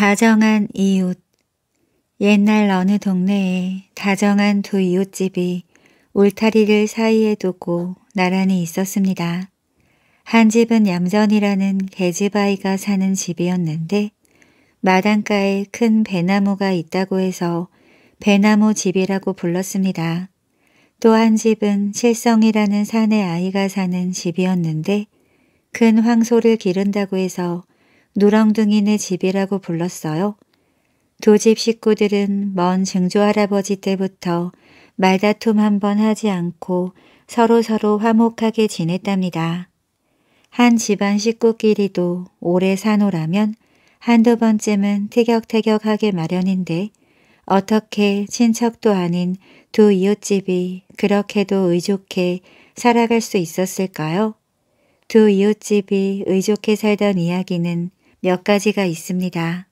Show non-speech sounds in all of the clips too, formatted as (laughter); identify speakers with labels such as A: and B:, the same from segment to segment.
A: 다정한 이웃 옛날 어느 동네에 다정한 두 이웃집이 울타리를 사이에 두고 나란히 있었습니다. 한 집은 얌전이라는 개집아이가 사는 집이었는데 마당가에 큰 배나무가 있다고 해서 배나무 집이라고 불렀습니다. 또 한 집은 칠성이라는 산의 아이가 사는 집이었는데 큰 황소를 기른다고 해서 누렁둥이네 집이라고 불렀어요. 두 집 식구들은 먼 증조할아버지 때부터 말다툼 한번 하지 않고 서로서로 서로 화목하게 지냈답니다. 한 집안 식구끼리도 오래 사노라면 한두 번쯤은 티격태격하게 마련인데 어떻게 친척도 아닌 두 이웃집이 그렇게도 의족해 살아갈 수 있었을까요? 두 이웃집이 의족해 살던 이야기는 몇 가지가 있습니다.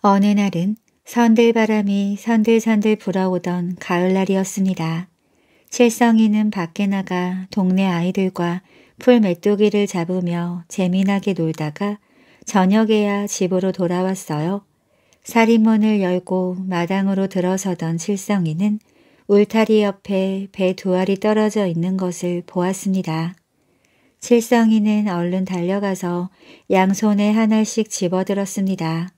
A: 어느 날은 선들바람이 선들선들 불어오던 가을날이었습니다. 칠성이는 밖에 나가 동네 아이들과 풀 메뚜기를 잡으며 재미나게 놀다가 저녁에야 집으로 돌아왔어요. 사리문을 열고 마당으로 들어서던 칠성이는 울타리 옆에 배 두 알이 떨어져 있는 것을 보았습니다. 칠성이는 얼른 달려가서 양손에 하나씩 집어들었습니다.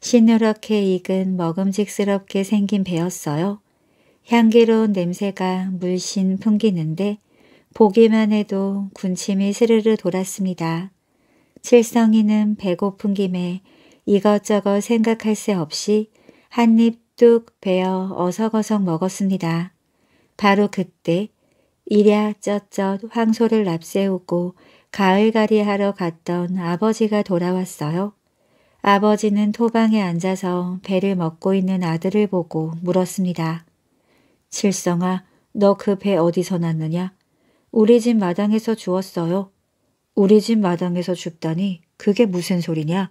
A: 시누렇게 익은 먹음직스럽게 생긴 배였어요. 향기로운 냄새가 물씬 풍기는데 보기만 해도 군침이 스르르 돌았습니다. 칠성이는 배고픈 김에 이것저것 생각할 새 없이 한 입 뚝 베어 어석어석 먹었습니다. 바로 그때 이랴 쩌쩌 황소를 납세우고 가을갈이 하러 갔던 아버지가 돌아왔어요. 아버지는 토방에 앉아서 배를 먹고 있는 아들을 보고 물었습니다. 칠성아, 너 그 배 어디서 났느냐? 우리 집 마당에서 주었어요 우리 집 마당에서 줍다니 그게 무슨 소리냐?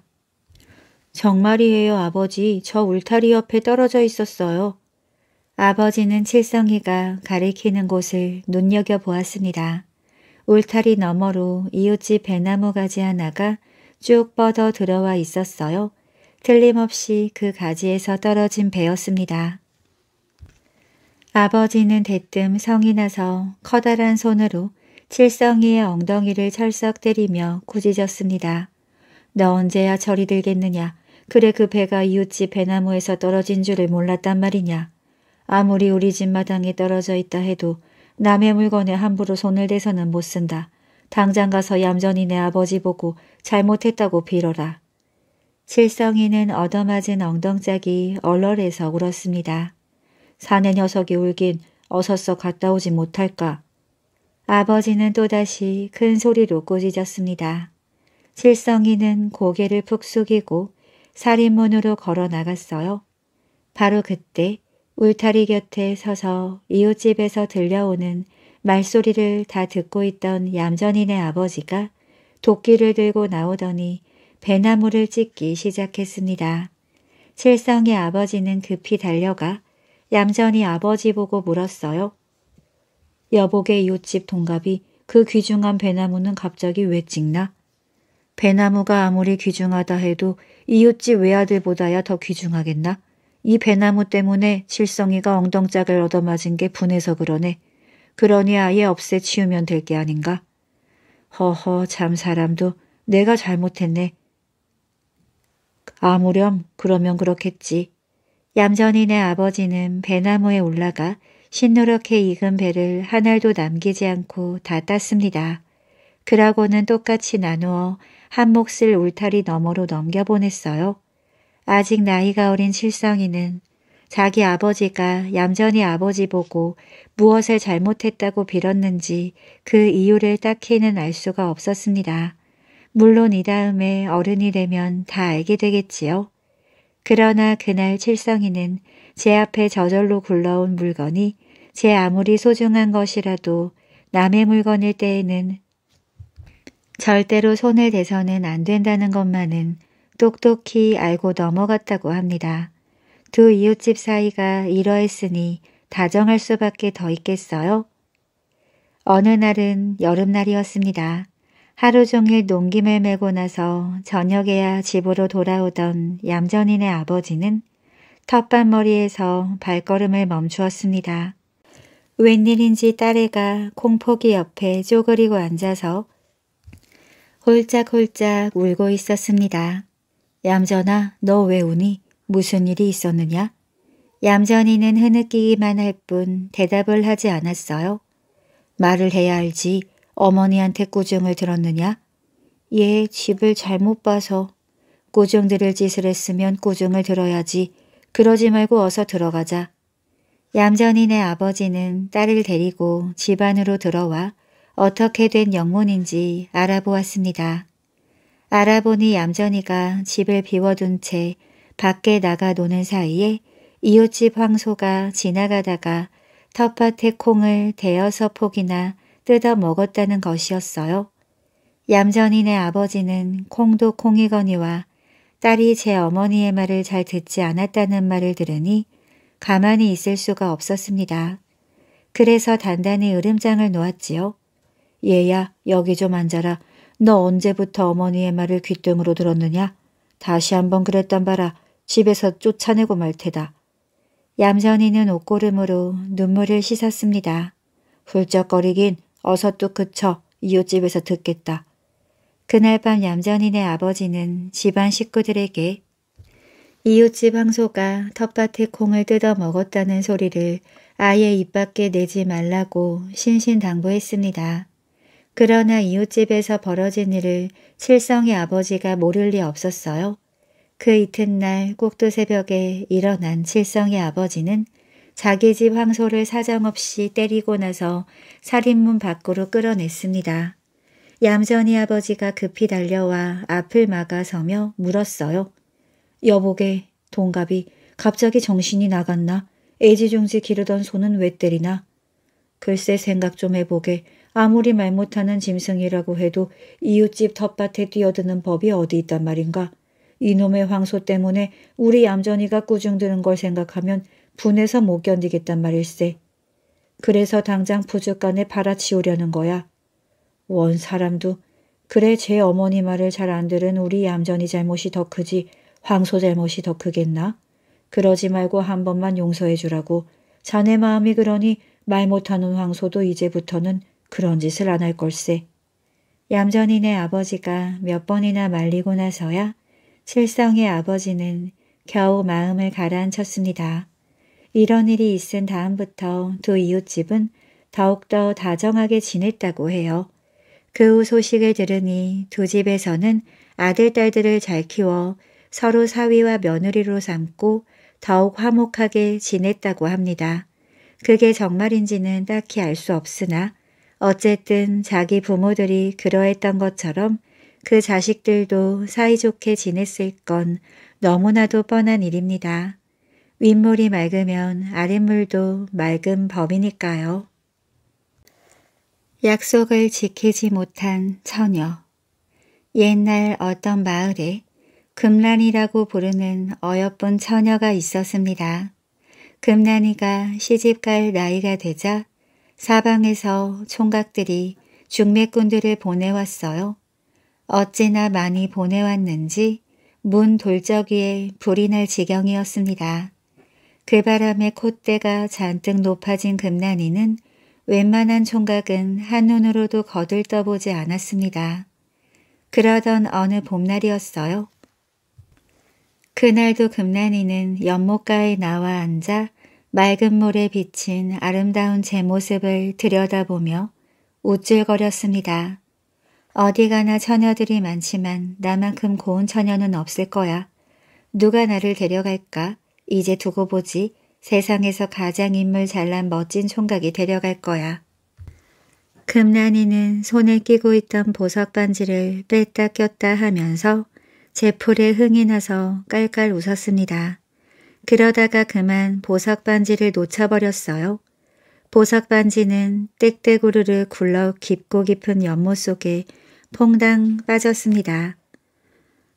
A: 정말이에요, 아버지. 저 울타리 옆에 떨어져 있었어요. 아버지는 칠성이가 가리키는 곳을 눈여겨보았습니다. 울타리 너머로 이웃집 배나무 가지 하나가 쭉 뻗어 들어와 있었어요. 틀림없이 그 가지에서 떨어진 배였습니다. 아버지는 대뜸 성이 나서 커다란 손으로 칠성이의 엉덩이를 철썩 때리며 꾸짖었습니다. 너 언제야 절이 들겠느냐. 그래 그 배가 이웃집 배나무에서 떨어진 줄을 몰랐단 말이냐. 아무리 우리 집 마당에 떨어져 있다 해도 남의 물건에 함부로 손을 대서는 못 쓴다. 당장 가서 얌전히 내 아버지 보고 잘못했다고 빌어라. 칠성이는 얻어맞은 엉덩짝이 얼얼해서 울었습니다. 사내 녀석이 울긴 어서 서 갔다 오지 못할까. 아버지는 또다시 큰 소리로 꾸짖었습니다. 칠성이는 고개를 푹 숙이고 살인문으로 걸어 나갔어요. 바로 그때 울타리 곁에 서서 이웃집에서 들려오는 말소리를 다 듣고 있던 얌전이네 아버지가 도끼를 들고 나오더니 배나무를 찢기 시작했습니다. 칠성의 아버지는 급히 달려가 얌전히 아버지 보고 물었어요. 여복의 이웃집 동갑이 그 귀중한 배나무는 갑자기 왜 찍나? 배나무가 아무리 귀중하다 해도 이웃집 외아들보다야 더 귀중하겠나? 이 배나무 때문에 실성이가 엉덩짝을 얻어맞은 게 분해서 그러네. 그러니 아예 없애 치우면 될 게 아닌가? 허허 참 사람도 내가 잘못했네. 아무렴 그러면 그렇겠지. 얌전히 네 아버지는 배나무에 올라가 신노랗게 익은 배를 한 알도 남기지 않고 다 땄습니다. 그라고는 똑같이 나누어 한 몫을 울타리 너머로 넘겨보냈어요. 아직 나이가 어린 칠성이는 자기 아버지가 얌전히 아버지 보고 무엇을 잘못했다고 빌었는지 그 이유를 딱히는 알 수가 없었습니다. 물론 이 다음에 어른이 되면 다 알게 되겠지요. 그러나 그날 칠성이는 제 앞에 저절로 굴러온 물건이 제 아무리 소중한 것이라도 남의 물건일 때에는 절대로 손을 대서는 안 된다는 것만은 똑똑히 알고 넘어갔다고 합니다. 두 이웃집 사이가 이러했으니 다정할 수밖에 더 있겠어요? 어느 날은 여름날이었습니다. 하루 종일 농김을 메고 나서 저녁에야 집으로 돌아오던 얌전인의 아버지는 텃밭머리에서 발걸음을 멈추었습니다. 웬일인지 딸애가 콩포기 옆에 쪼그리고 앉아서 홀짝홀짝 울고 있었습니다. 얌전아 너 왜 우니? 무슨 일이 있었느냐? 얌전이는 흐느끼기만 할 뿐 대답을 하지 않았어요. 말을 해야 알지 어머니한테 꾸중을 들었느냐? 예, 집을 잘못 봐서. 꾸중 들을 짓을 했으면 꾸중을 들어야지. 그러지 말고 어서 들어가자. 얌전이네 아버지는 딸을 데리고 집 안으로 들어와 어떻게 된 영문인지 알아보았습니다. 알아보니 얌전이가 집을 비워둔 채 밖에 나가 노는 사이에 이웃집 황소가 지나가다가 텃밭에 콩을 대여서 폭이나 뜯어 먹었다는 것이었어요. 얌전이네 아버지는 콩도 콩이거니와 딸이 제 어머니의 말을 잘 듣지 않았다는 말을 들으니 가만히 있을 수가 없었습니다. 그래서 단단히 으름장을 놓았지요. 얘야 여기 좀 앉아라. 너 언제부터 어머니의 말을 귓등으로 들었느냐? 다시 한번 그랬단 바라 집에서 쫓아내고 말 테다. 얌전이는 옷고름으로 눈물을 씻었습니다. 훌쩍거리긴 어서 또 그쳐 이웃집에서 듣겠다. 그날 밤얌전이네 아버지는 집안 식구들에게 이웃집 황소가 텃밭에 콩을 뜯어 먹었다는 소리를 아예 입 밖에 내지 말라고 신신당부했습니다. 그러나 이웃집에서 벌어진 일을 칠성의 아버지가 모를 리 없었어요. 그 이튿날 꼭두 새벽에 일어난 칠성의 아버지는 자기 집 황소를 사정없이 때리고 나서 살인문 밖으로 끌어냈습니다. 얌전히 아버지가 급히 달려와 앞을 막아서며 물었어요. 여보게, 동갑이 갑자기 정신이 나갔나? 애지중지 기르던 소는 왜 때리나? 글쎄 생각 좀 해보게. 아무리 말 못하는 짐승이라고 해도 이웃집 텃밭에 뛰어드는 법이 어디 있단 말인가. 이놈의 황소 때문에 우리 얌전이가 꾸중드는 걸 생각하면 분해서 못 견디겠단 말일세. 그래서 당장 부주간에 팔아치우려는 거야. 원 사람도 그래 제 어머니 말을 잘 안 들은 우리 얌전이 잘못이 더 크지 황소 잘못이 더 크겠나? 그러지 말고 한 번만 용서해 주라고. 자네 마음이 그러니 말 못하는 황소도 이제부터는 그런 짓을 안 할 걸세. 얌전인네 아버지가 몇 번이나 말리고 나서야 칠성의 아버지는 겨우 마음을 가라앉혔습니다. 이런 일이 있은 다음부터 두 이웃집은 더욱더 다정하게 지냈다고 해요. 그 후 소식을 들으니 두 집에서는 아들, 딸들을 잘 키워 서로 사위와 며느리로 삼고 더욱 화목하게 지냈다고 합니다. 그게 정말인지는 딱히 알 수 없으나 어쨌든 자기 부모들이 그러했던 것처럼 그 자식들도 사이좋게 지냈을 건 너무나도 뻔한 일입니다. 윗물이 맑으면 아랫물도 맑은 법이니까요. 약속을 지키지 못한 처녀 옛날 어떤 마을에 금란이라고 부르는 어여쁜 처녀가 있었습니다. 금란이가 시집갈 나이가 되자 사방에서 총각들이 중매꾼들을 보내왔어요. 어찌나 많이 보내왔는지 문 돌적이에 불이 날 지경이었습니다. 그 바람에 콧대가 잔뜩 높아진 금난이는 웬만한 총각은 한눈으로도 거들떠보지 않았습니다. 그러던 어느 봄날이었어요. 그날도 금난이는 연못가에 나와 앉아 맑은 물에 비친 아름다운 제 모습을 들여다보며 우쭐거렸습니다. 어디 가나 처녀들이 많지만 나만큼 고운 처녀는 없을 거야. 누가 나를 데려갈까? 이제 두고 보지. 세상에서 가장 인물 잘난 멋진 총각이 데려갈 거야. 금난이는 손에 끼고 있던 보석 반지를 뺐다 꼈다 하면서 제 풀에 흥이 나서 깔깔 웃었습니다. 그러다가 그만 보석 반지를 놓쳐버렸어요. 보석 반지는 땡떼구르르 굴러 깊고 깊은 연못 속에 퐁당 빠졌습니다.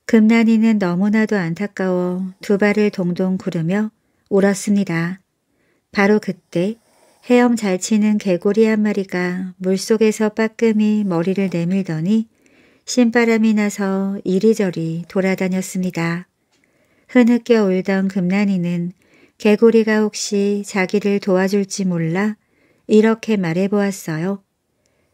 A: 금난이는 너무나도 안타까워 두 발을 동동 구르며 울었습니다. 바로 그때 헤엄 잘 치는 개구리 한 마리가 물속에서 빠끔히 머리를 내밀더니 신바람이 나서 이리저리 돌아다녔습니다. 흐느껴 울던 금난이는 개구리가 혹시 자기를 도와줄지 몰라 이렇게 말해보았어요.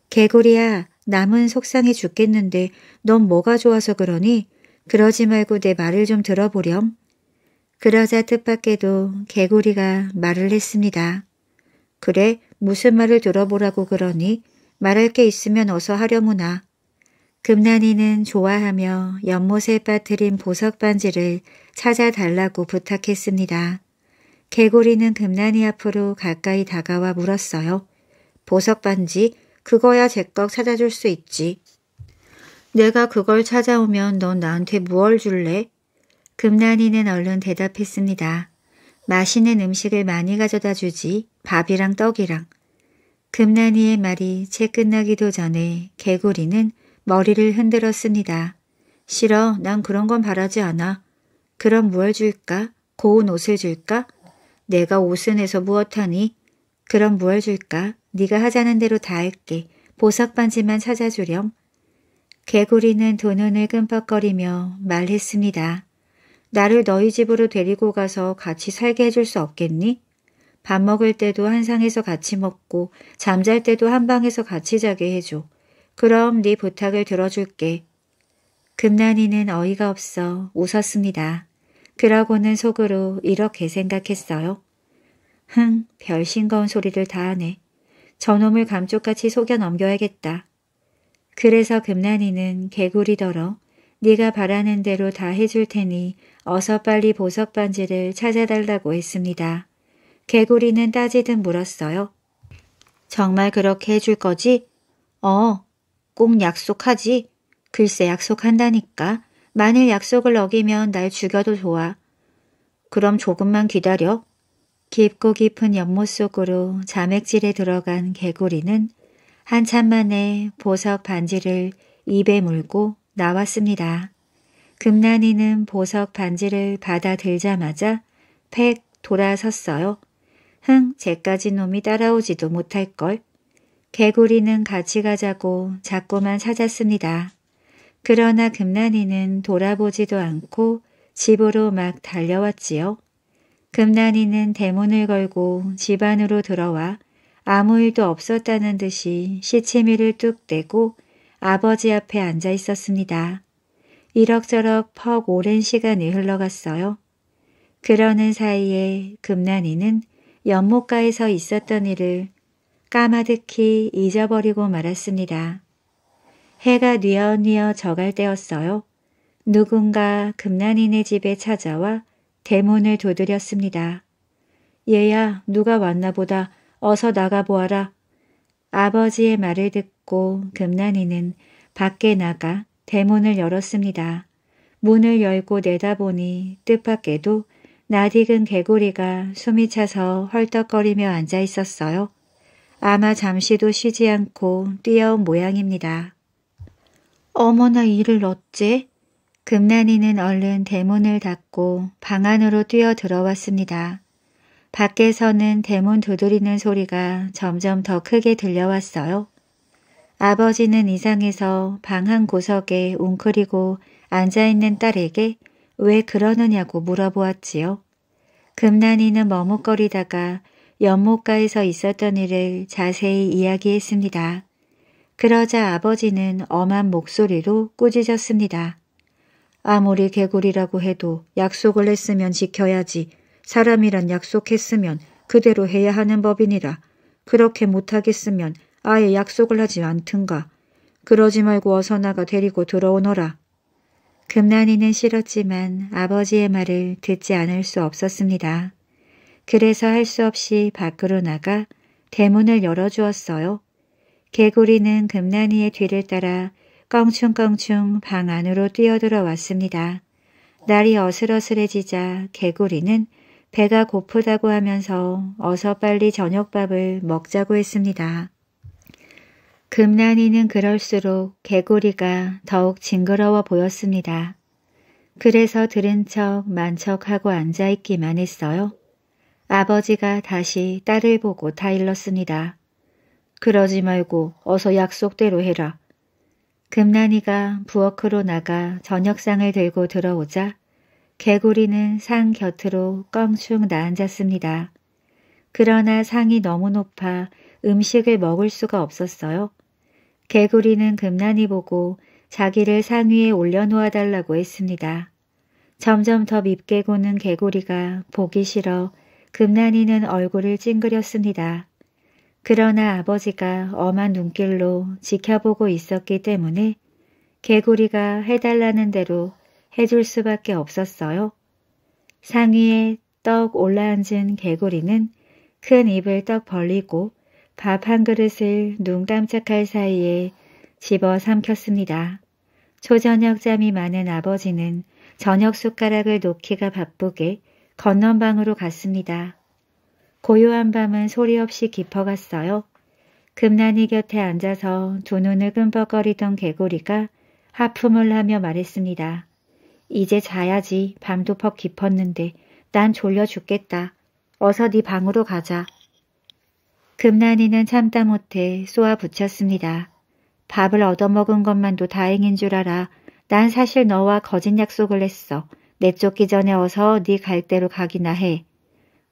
A: 개구리야 남은 속상해 죽겠는데 넌 뭐가 좋아서 그러니? 그러지 말고 내 말을 좀 들어보렴. 그러자 뜻밖에도 개구리가 말을 했습니다. 그래 무슨 말을 들어보라고 그러니? 말할 게 있으면 어서 하려무나. 금난이는 좋아하며 연못에 빠뜨린 보석 반지를 찾아달라고 부탁했습니다. 개구리는 금난이 앞으로 가까이 다가와 물었어요. 보석 반지 그거야 제꺽 찾아줄 수 있지. 내가 그걸 찾아오면 넌 나한테 무얼 줄래? 금난이는 얼른 대답했습니다. 맛있는 음식을 많이 가져다 주지 밥이랑 떡이랑. 금난이의 말이 채 끝나기도 전에 개구리는 머리를 흔들었습니다. 싫어, 난 그런 건 바라지 않아. 그럼 무얼 줄까? 고운 옷을 줄까? 내가 옷은 내서 무엇하니? 그럼 무얼 줄까? 네가 하자는 대로 다 할게. 보석 반지만 찾아주렴. 개구리는 도눈을 끔뻑거리며 말했습니다. 나를 너희 집으로 데리고 가서 같이 살게 해줄 수 없겠니? 밥 먹을 때도 한 상에서 같이 먹고 잠잘 때도 한 방에서 같이 자게 해줘. 그럼 네 부탁을 들어줄게. 금난이는 어이가 없어 웃었습니다. 그러고는 속으로 이렇게 생각했어요. 흥, 별 싱거운 소리를 다 하네. 저놈을 감쪽같이 속여 넘겨야겠다. 그래서 금난이는 개구리더러 네가 바라는 대로 다 해줄 테니 어서 빨리 보석 반지를 찾아달라고 했습니다. 개구리는 따지듯 물었어요. 정말 그렇게 해줄 거지? 어, 꼭 약속하지. 글쎄 약속한다니까. 만일 약속을 어기면 날 죽여도 좋아. 그럼 조금만 기다려. 깊고 깊은 연못 속으로 자맥질에 들어간 개구리는 한참 만에 보석 반지를 입에 물고 나왔습니다. 금난이는 보석 반지를 받아 들자마자 팩 돌아섰어요. 흥, 쟤까지 놈이 따라오지도 못할걸. 개구리는 같이 가자고 자꾸만 찾았습니다. 그러나 금난이는 돌아보지도 않고 집으로 막 달려왔지요. 금난이는 대문을 걸고 집 안으로 들어와 아무 일도 없었다는 듯이 시치미를 뚝 떼고 아버지 앞에 앉아 있었습니다. 이럭저럭 퍽 오랜 시간이 흘러갔어요. 그러는 사이에 금난이는 연못가에서 있었던 일을 까마득히 잊어버리고 말았습니다. 해가 뉘어뉘어 저갈 때였어요. 누군가 금난이네 집에 찾아와 대문을 두드렸습니다. 얘야 누가 왔나 보다 어서 나가보아라. 아버지의 말을 듣고 금난이는 밖에 나가 대문을 열었습니다. 문을 열고 내다보니 뜻밖에도 낯익은 개구리가 숨이 차서 헐떡거리며 앉아 있었어요. 아마 잠시도 쉬지 않고 뛰어온 모양입니다. 어머나 이를 어째? 금난이는 얼른 대문을 닫고 방 안으로 뛰어 들어왔습니다. 밖에서는 대문 두드리는 소리가 점점 더 크게 들려왔어요. 아버지는 이상해서 방한 구석에 웅크리고 앉아있는 딸에게 왜 그러느냐고 물어보았지요. 금난이는 머뭇거리다가 연못가에서 있었던 일을 자세히 이야기했습니다. 그러자 아버지는 엄한 목소리로 꾸짖었습니다. 아무리 개구리라고 해도 약속을 했으면 지켜야지 사람이란 약속했으면 그대로 해야 하는 법이니라 그렇게 못하겠으면 아예 약속을 하지 않든가 그러지 말고 어서 나가 데리고 들어오너라. 금난이는 싫었지만 아버지의 말을 듣지 않을 수 없었습니다. 그래서 할 수 없이 밖으로 나가 대문을 열어주었어요. 개구리는 금난이의 뒤를 따라 껑충껑충 방 안으로 뛰어들어왔습니다. 날이 어슬어슬해지자 개구리는 배가 고프다고 하면서 어서 빨리 저녁밥을 먹자고 했습니다. 금난이는 그럴수록 개구리가 더욱 징그러워 보였습니다. 그래서 들은 척 만척하고 앉아있기만 했어요. 아버지가 다시 딸을 보고 타일렀습니다. 그러지 말고 어서 약속대로 해라. 금난이가 부엌으로 나가 저녁상을 들고 들어오자 개구리는 상 곁으로 껑충 나앉았습니다. 그러나 상이 너무 높아 음식을 먹을 수가 없었어요. 개구리는 금난이 보고 자기를 상 위에 올려놓아 달라고 했습니다. 점점 더 밉게 고는 개구리가 보기 싫어 금난이는 얼굴을 찡그렸습니다. 그러나 아버지가 엄한 눈길로 지켜보고 있었기 때문에 개구리가 해달라는 대로 해줄 수밖에 없었어요. 상위에 떡 올라앉은 개구리는 큰 입을 떡 벌리고 밥 한 그릇을 눈 깜짝할 사이에 집어 삼켰습니다. 초저녁 잠이 많은 아버지는 저녁 숟가락을 놓기가 바쁘게 건넌방으로 갔습니다. 고요한 밤은 소리 없이 깊어갔어요. 금난이 곁에 앉아서 두 눈을 끔벅거리던 개구리가 하품을 하며 말했습니다. 이제 자야지. 밤도 퍽 깊었는데 난 졸려 죽겠다. 어서 네 방으로 가자. 금난이는 참다 못해 쏘아붙였습니다. 밥을 얻어먹은 것만도 다행인 줄 알아. 난 사실 너와 거짓 약속을 했어. 내쫓기 전에 어서 네 갈대로 가기나 해.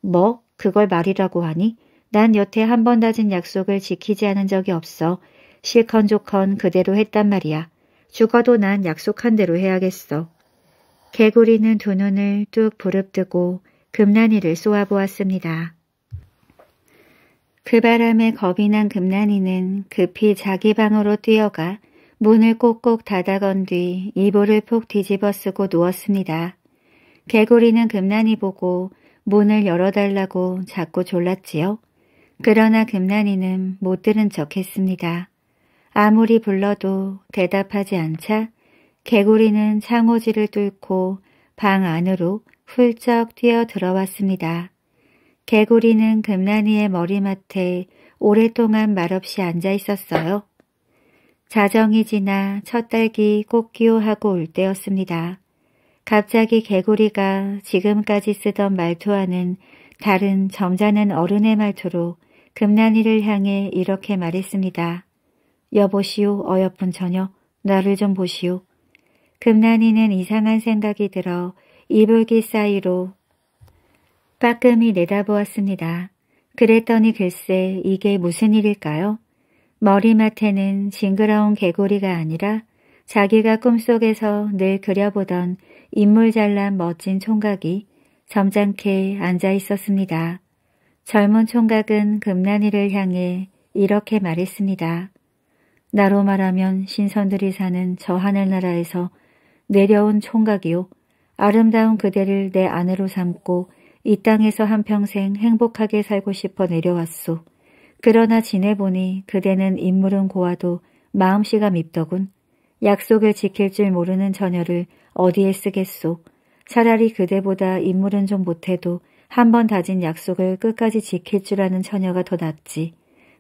A: 뭐? 그걸 말이라고 하니? 난 여태 한 번 다진 약속을 지키지 않은 적이 없어. 실컨 좋컨 그대로 했단 말이야. 죽어도 난 약속한 대로 해야겠어. 개구리는 두 눈을 뚝 부릅뜨고 금난이를 쏘아보았습니다. 그 바람에 겁이 난 금난이는 급히 자기 방으로 뛰어가 문을 꼭꼭 닫아 건 뒤 이불을 푹 뒤집어 쓰고 누웠습니다. 개구리는 금난이 보고 문을 열어달라고 자꾸 졸랐지요. 그러나 금난이는 못 들은 척 했습니다. 아무리 불러도 대답하지 않자 개구리는 창호지를 뚫고 방 안으로 훌쩍 뛰어 들어왔습니다. 개구리는 금난이의 머리맡에 오랫동안 말없이 앉아 있었어요. 자정이 지나 첫 딸기 꽃기호하고 올 때였습니다. 갑자기 개구리가 지금까지 쓰던 말투와는 다른 점잖은 어른의 말투로 금난이를 향해 이렇게 말했습니다. 여보시오 어여쁜 저녀 나를 좀 보시오. 금난이는 이상한 생각이 들어 이불기 사이로 빠끔히 내다보았습니다. 그랬더니 글쎄 이게 무슨 일일까요? 머리맡에는 징그러운 개구리가 아니라 자기가 꿈속에서 늘 그려보던 인물 잘난 멋진 총각이 점잖게 앉아 있었습니다. 젊은 총각은 금난이를 향해 이렇게 말했습니다. 나로 말하면 신선들이 사는 저 하늘나라에서 내려온 총각이요. 아름다운 그대를 내 안으로 삼고 이 땅에서 한평생 행복하게 살고 싶어 내려왔소. 그러나 지내보니 그대는 인물은 고와도 마음씨가 밉더군. 약속을 지킬 줄 모르는 처녀를 어디에 쓰겠소. 차라리 그대보다 인물은 좀 못해도 한번 다진 약속을 끝까지 지킬 줄 아는 처녀가 더 낫지.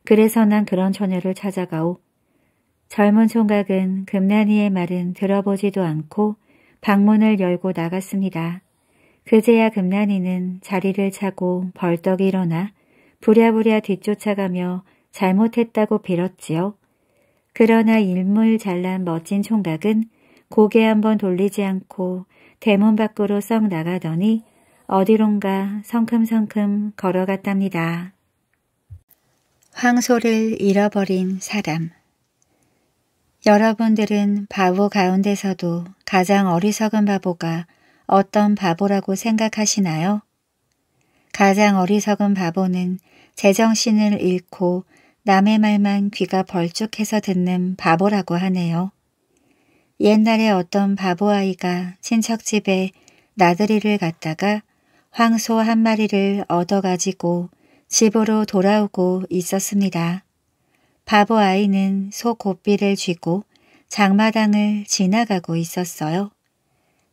A: 그래서 난 그런 처녀를 찾아가오. 젊은 총각은 금난이의 말은 들어보지도 않고 방문을 열고 나갔습니다. 그제야 금난이는 자리를 차고 벌떡 일어나 부랴부랴 뒤쫓아가며 잘못했다고 빌었지요. 그러나 일물 잘난 멋진 총각은 고개 한번 돌리지 않고 대문 밖으로 썩 나가더니 어디론가 성큼성큼 걸어갔답니다. 황소를 잃어버린 사람 여러분들은 바보 가운데서도 가장 어리석은 바보가 어떤 바보라고 생각하시나요? 가장 어리석은 바보는 제정신을 잃고 남의 말만 귀가 벌쭉해서 듣는 바보라고 하네요. 옛날에 어떤 바보 아이가 친척 집에 나들이를 갔다가 황소 한 마리를 얻어가지고 집으로 돌아오고 있었습니다. 바보 아이는 소 고삐를 쥐고 장마당을 지나가고 있었어요.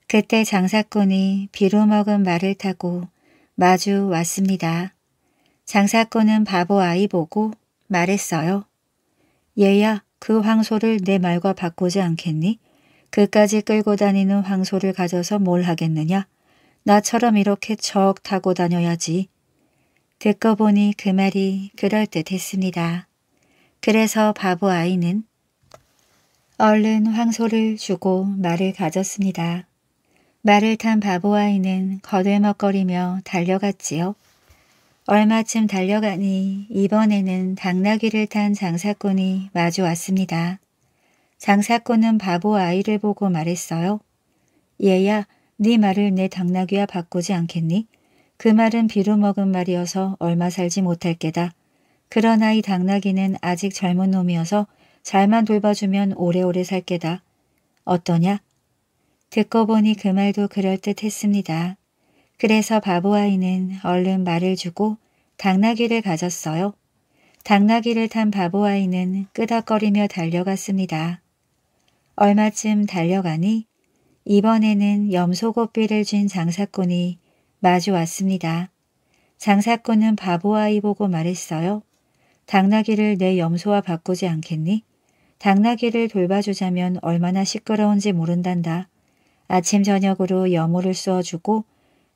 A: 그때 장사꾼이 비로 먹은 말을 타고 마주 왔습니다. 장사꾼은 바보 아이 보고 말했어요. 얘야 그 황소를 내 말과 바꾸지 않겠니? 그까지 끌고 다니는 황소를 가져서 뭘 하겠느냐? 나처럼 이렇게 척 타고 다녀야지. 듣고 보니 그 말이 그럴듯했습니다. 그래서 바보 아이는 얼른 황소를 주고 말을 가졌습니다. 말을 탄 바보 아이는 거들먹거리며 달려갔지요. 얼마쯤 달려가니 이번에는 당나귀를 탄 장사꾼이 마주 왔습니다. 장사꾼은 바보 아이를 보고 말했어요. 얘야, 네 말을 내 당나귀와 바꾸지 않겠니? 그 말은 비로 먹은 말이어서 얼마 살지 못할 게다. 그러나 이 당나귀는 아직 젊은 놈이어서 잘만 돌봐주면 오래오래 살 게다. 어떠냐? 듣고 보니 그 말도 그럴듯 했습니다. 그래서 바보아이는 얼른 말을 주고 당나귀를 가졌어요. 당나귀를 탄 바보아이는 끄덕거리며 달려갔습니다. 얼마쯤 달려가니 이번에는 염소고삐를 쥔 장사꾼이 마주 왔습니다. 장사꾼은 바보아이 보고 말했어요. 당나귀를 내 염소와 바꾸지 않겠니? 당나귀를 돌봐주자면 얼마나 시끄러운지 모른단다. 아침 저녁으로 염호를 쏘아주고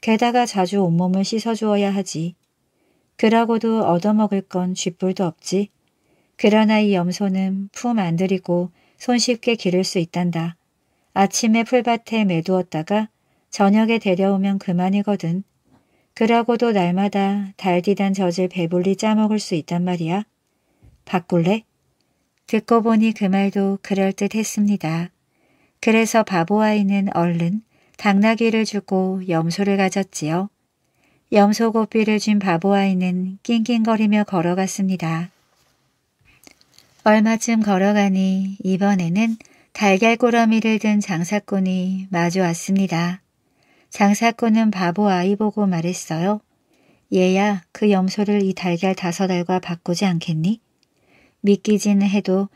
A: 게다가 자주 온몸을 씻어주어야 하지. 그러고도 얻어먹을 건 쥐뿔도 없지. 그러나 이 염소는 품안 들이고 손쉽게 기를 수 있단다. 아침에 풀밭에 매두었다가 저녁에 데려오면 그만이거든. 그러고도 날마다 달디단 젖을 배불리 짜먹을 수 있단 말이야. 바꿀래? 듣고 보니 그 말도 그럴듯 했습니다. 그래서 바보아이는 얼른 당나귀를 주고 염소를 가졌지요. 염소 고삐를 쥔 바보아이는 낑낑거리며 걸어갔습니다. 얼마쯤 걸어가니 이번에는 달걀 꾸러미를든 장사꾼이 마주 왔습니다. 장사꾼은 바보 아이 보고 말했어요. 얘야 그 염소를 이 달걀 다섯 알과 바꾸지 않겠니? 믿기지는 해도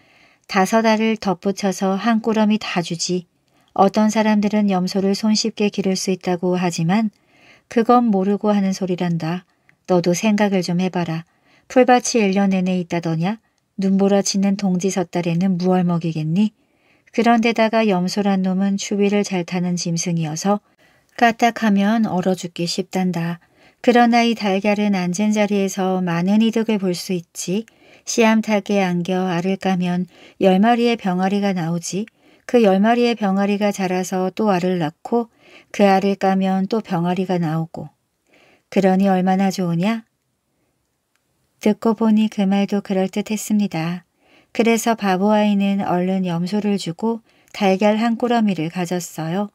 A: 다섯 알을 덧붙여서 한꾸러미다 주지 어떤 사람들은 염소를 손쉽게 기를 수 있다고 하지만 그건 모르고 하는 소리란다. 너도 생각을 좀 해봐라. 풀밭이 1년 내내 있다더냐? 눈보라치는 동지 섣달에는 무얼 먹이겠니? 그런데다가 염소란 놈은 추위를 잘 타는 짐승이어서 까딱하면 얼어 죽기 쉽단다. 그러나 이 달걀은 앉은 자리에서 많은 이득을 볼 수 있지. 씨암탉에 안겨 알을 까면 열마리의 병아리가 나오지. 그열 마리의 병아리가 자라서 또 알을 낳고 그 알을 까면 또 병아리가 나오고 그러니 얼마나 좋으냐? 듣고 보니 그 말도 그럴듯했습니다. 그래서 바보아이는 얼른 염소를 주고 달걀 한꾸러미를 가졌어요.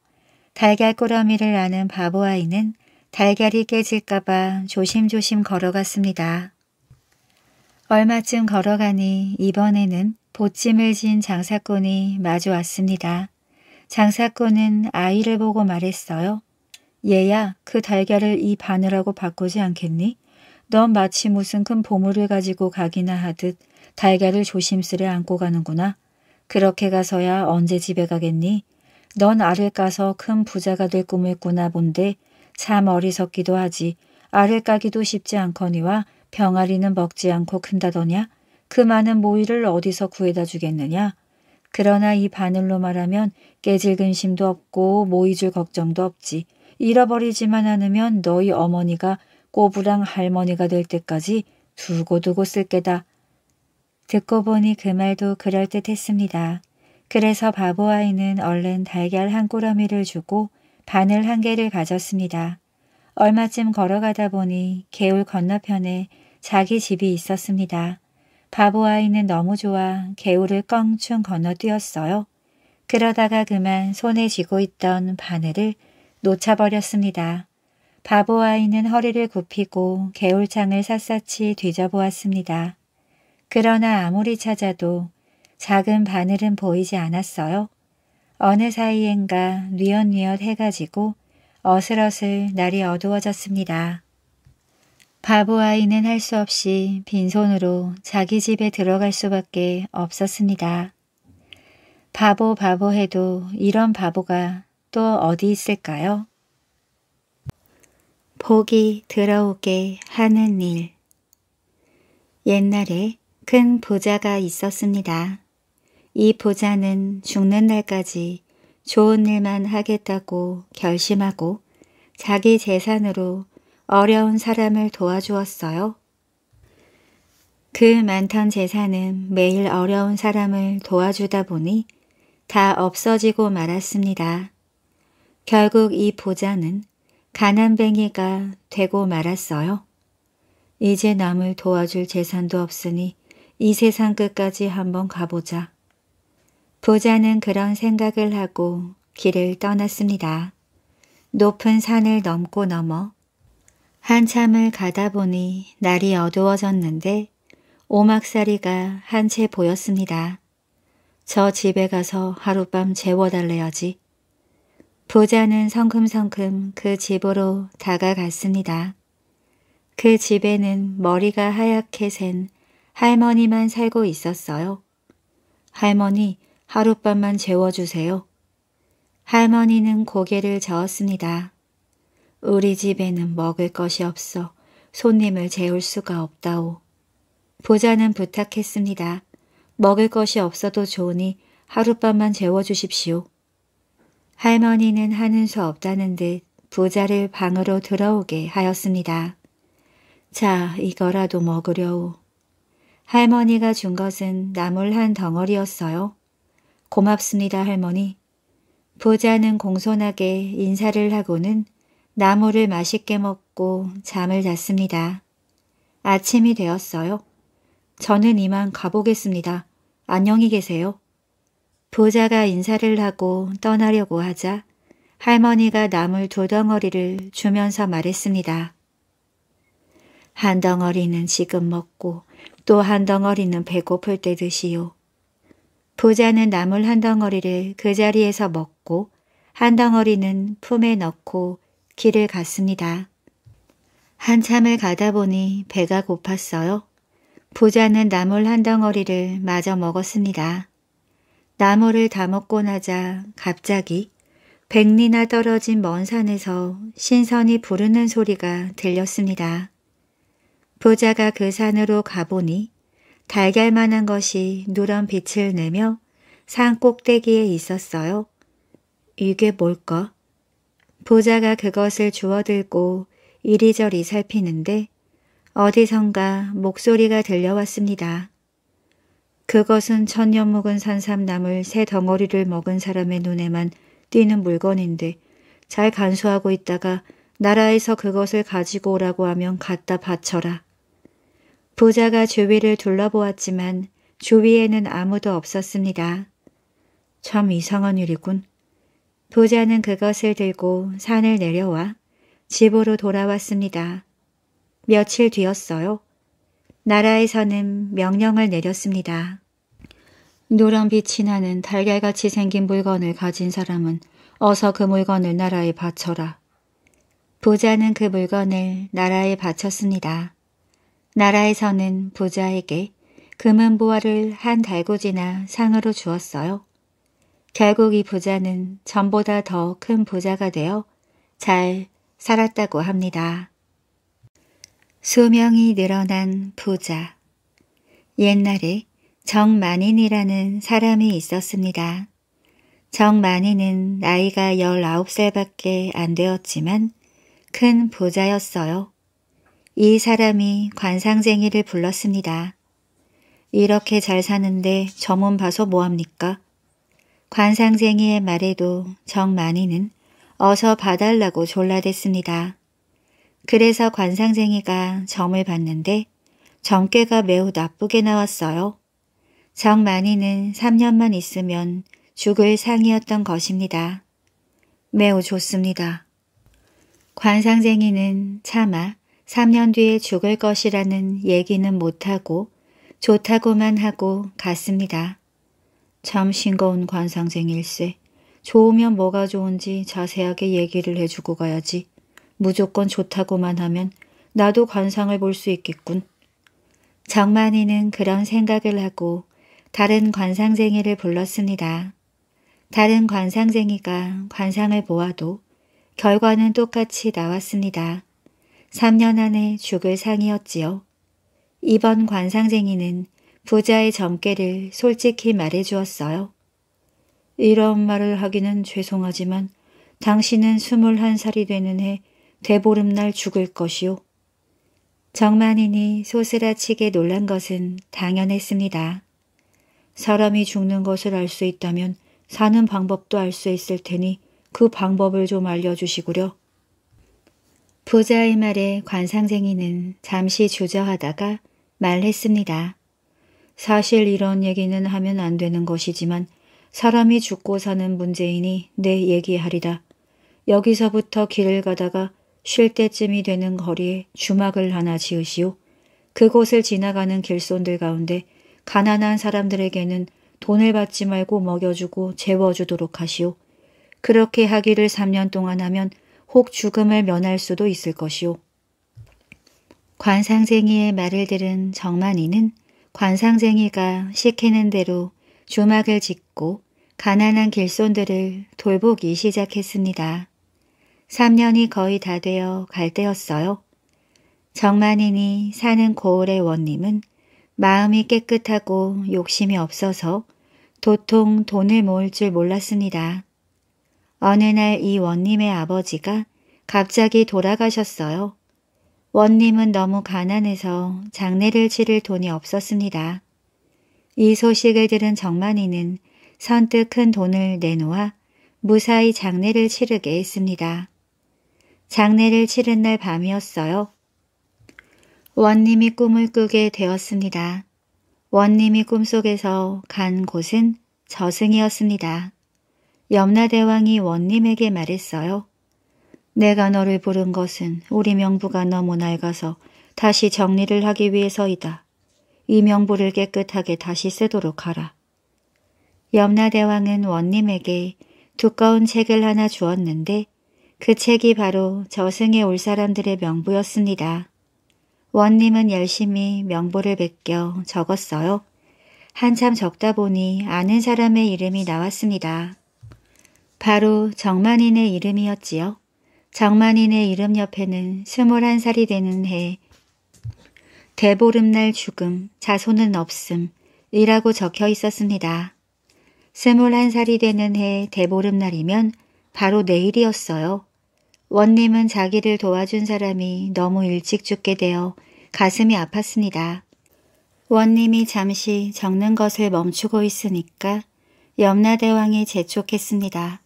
A: 달걀 꾸러미를 아는 바보아이는 달걀이 깨질까봐 조심조심 걸어갔습니다. 얼마쯤 걸어가니 이번에는 보침을 진 장사꾼이 마주 왔습니다. 장사꾼은 아이를 보고 말했어요. 얘야, 그 달걀을 이 바늘하고 바꾸지 않겠니? 넌 마치 무슨 큰 보물을 가지고 가기나 하듯 달걀을 조심스레 안고 가는구나. 그렇게 가서야 언제 집에 가겠니? 넌 알을 까서 큰 부자가 될 꿈을 꾸나 본데 참 어리석기도 하지. 알을 까기도 쉽지 않거니와 병아리는 먹지 않고 큰다더냐? 그 많은 모이를 어디서 구해다 주겠느냐? 그러나 이 바늘로 말하면 깨질 근심도 없고 모이줄 걱정도 없지. 잃어버리지만 않으면 너희 어머니가 꼬부랑 할머니가 될 때까지 두고두고 쓸 게다. 듣고 보니 그 말도 그럴듯했습니다. 그래서 바보아이는 얼른 달걀 한 꼬러미를 주고 바늘 한 개를 가졌습니다. 얼마쯤 걸어가다 보니 개울 건너편에 자기 집이 있었습니다. 바보 아이는 너무 좋아 개울을 껑충 건너뛰었어요. 그러다가 그만 손에 쥐고 있던 바늘을 놓쳐버렸습니다. 바보 아이는 허리를 굽히고 개울창을 샅샅이 뒤져보았습니다. 그러나 아무리 찾아도 작은 바늘은 보이지 않았어요. 어느 사이엔가 뉘엿뉘엿 해가지고 어슬어슬 날이 어두워졌습니다. 바보 아이는 할 수 없이 빈손으로 자기 집에 들어갈 수밖에 없었습니다. 바보 바보 해도 이런 바보가 또 어디 있을까요? 복이 들어오게 하는 일 옛날에 큰 부자가 있었습니다. 이 부자는 죽는 날까지 좋은 일만 하겠다고 결심하고 자기 재산으로 어려운 사람을 도와주었어요? 그 많던 재산은 매일 어려운 사람을 도와주다 보니 다 없어지고 말았습니다. 결국 이 보자는 가난뱅이가 되고 말았어요. 이제 남을 도와줄 재산도 없으니 이 세상 끝까지 한번 가보자. 보자는 그런 생각을 하고 길을 떠났습니다. 높은 산을 넘고 넘어 한참을 가다 보니 날이 어두워졌는데 오막살이가 한 채 보였습니다. 저 집에 가서 하룻밤 재워달래야지. 부자는 성큼성큼 그 집으로 다가갔습니다. 그 집에는 머리가 하얗게 센 할머니만 살고 있었어요. 할머니, 하룻밤만 재워주세요. 할머니는 고개를 저었습니다. 우리 집에는 먹을 것이 없어 손님을 재울 수가 없다오. 부자는 부탁했습니다. 먹을 것이 없어도 좋으니 하룻밤만 재워주십시오. 할머니는 하는 수 없다는 듯 부자를 방으로 들어오게 하였습니다. 자, 이거라도 먹으려오. 할머니가 준 것은 나물 한 덩어리였어요. 고맙습니다, 할머니. 부자는 공손하게 인사를 하고는 나물을 맛있게 먹고 잠을 잤습니다. 아침이 되었어요. 저는 이만 가보겠습니다. 안녕히 계세요. 부자가 인사를 하고 떠나려고 하자 할머니가 나물 두 덩어리를 주면서 말했습니다. 한 덩어리는 지금 먹고 또 한 덩어리는 배고플 때 드시오. 부자는 나물 한 덩어리를 그 자리에서 먹고 한 덩어리는 품에 넣고 길을 갔습니다. 한참을 가다 보니 배가 고팠어요. 부자는 나물 한 덩어리를 마저 먹었습니다. 나물을 다 먹고 나자 갑자기 백리나 떨어진 먼 산에서 신선이 부르는 소리가 들렸습니다. 부자가 그 산으로 가보니 달걀만한 것이 누런 빛을 내며 산 꼭대기에 있었어요. 이게 뭘까? 부자가 그것을 주워들고 이리저리 살피는데 어디선가 목소리가 들려왔습니다. 그것은 천년 묵은 산삼나물 새 덩어리를 먹은 사람의 눈에만 띄는 물건인데 잘 간수하고 있다가 나라에서 그것을 가지고 오라고 하면 갖다 바쳐라. 부자가 주위를 둘러보았지만 주위에는 아무도 없었습니다. 참 이상한 일이군. 부자는 그것을 들고 산을 내려와 집으로 돌아왔습니다. 며칠 뒤였어요. 나라에서는 명령을 내렸습니다. 노란 빛이 나는 달걀같이 생긴 물건을 가진 사람은 어서 그 물건을 나라에 바쳐라. 부자는 그 물건을 나라에 바쳤습니다. 나라에서는 부자에게 금은 보화를 한 달구지나 상으로 주었어요. 결국 이 부자는 전보다 더 큰 부자가 되어 잘 살았다고 합니다. 수명이 늘어난 부자 옛날에 정만인이라는 사람이 있었습니다. 정만인은 나이가 19살밖에 안 되었지만 큰 부자였어요. 이 사람이 관상쟁이를 불렀습니다. 이렇게 잘 사는데 저문 봐서 뭐합니까? 관상쟁이의 말에도 정만이는 어서 봐달라고 졸라댔습니다. 그래서 관상쟁이가 점을 봤는데 점괘가 매우 나쁘게 나왔어요. 정만이는 3년만 있으면 죽을 상이었던 것입니다. 매우 좋습니다. 관상쟁이는 차마 3년 뒤에 죽을 것이라는 얘기는 못하고 좋다고만 하고 갔습니다. 참 싱거운 관상생일세 좋으면 뭐가 좋은지 자세하게 얘기를 해주고 가야지. 무조건 좋다고만 하면 나도 관상을 볼 수 있겠군. 정만이는 그런 생각을 하고 다른 관상쟁이를 불렀습니다. 다른 관상쟁이가 관상을 보아도 결과는 똑같이 나왔습니다. 3년 안에 죽을 상이었지요. 이번 관상쟁이는 부자의 점괘를 솔직히 말해주었어요. 이런 말을 하기는 죄송하지만 당신은 스물한 살이 되는 해 대보름날 죽을 것이오. 정만인이 소스라치게 놀란 것은 당연했습니다. 사람이 죽는 것을 알 수 있다면 사는 방법도 알 수 있을 테니 그 방법을 좀 알려주시구려. 부자의 말에 관상쟁이는 잠시 주저하다가 말했습니다. 사실 이런 얘기는 하면 안 되는 것이지만 사람이 죽고 사는 문제이니 내 얘기하리다. 여기서부터 길을 가다가 쉴 때쯤이 되는 거리에 주막을 하나 지으시오. 그곳을 지나가는 길손들 가운데 가난한 사람들에게는 돈을 받지 말고 먹여주고 재워주도록 하시오. 그렇게 하기를 3년 동안 하면 혹 죽음을 면할 수도 있을 것이오. 관상생이의 말을 들은 정만이는 관상쟁이가 시키는 대로 주막을 짓고 가난한 길손들을 돌보기 시작했습니다. 3년이 거의 다 되어 갈 때였어요. 정만인이 사는 고을의 원님은 마음이 깨끗하고 욕심이 없어서 도통 돈을 모을 줄 몰랐습니다. 어느 날 이 원님의 아버지가 갑자기 돌아가셨어요. 원님은 너무 가난해서 장례를 치를 돈이 없었습니다. 이 소식을 들은 정만이는 선뜻 큰 돈을 내놓아 무사히 장례를 치르게 했습니다. 장례를 치른 날 밤이었어요. 원님이 꿈을 꾸게 되었습니다. 원님이 꿈속에서 간 곳은 저승이었습니다. 염라대왕이 원님에게 말했어요. 내가 너를 부른 것은 우리 명부가 너무 낡아서 다시 정리를 하기 위해서이다. 이 명부를 깨끗하게 다시 쓰도록 하라. 염라대왕은 원님에게 두꺼운 책을 하나 주었는데 그 책이 바로 저승에 올 사람들의 명부였습니다. 원님은 열심히 명부를 베껴 적었어요. 한참 적다 보니 아는 사람의 이름이 나왔습니다. 바로 정만인의 이름이었지요. 장만인의 이름 옆에는 스물한 살이 되는 해 대보름날 죽음 자손은 없음 이라고 적혀 있었습니다. 스물한 살이 되는 해 대보름날이면 바로 내일이었어요. 원님은 자기를 도와준 사람이 너무 일찍 죽게 되어 가슴이 아팠습니다. 원님이 잠시 적는 것을 멈추고 있으니까 염라대왕이 재촉했습니다.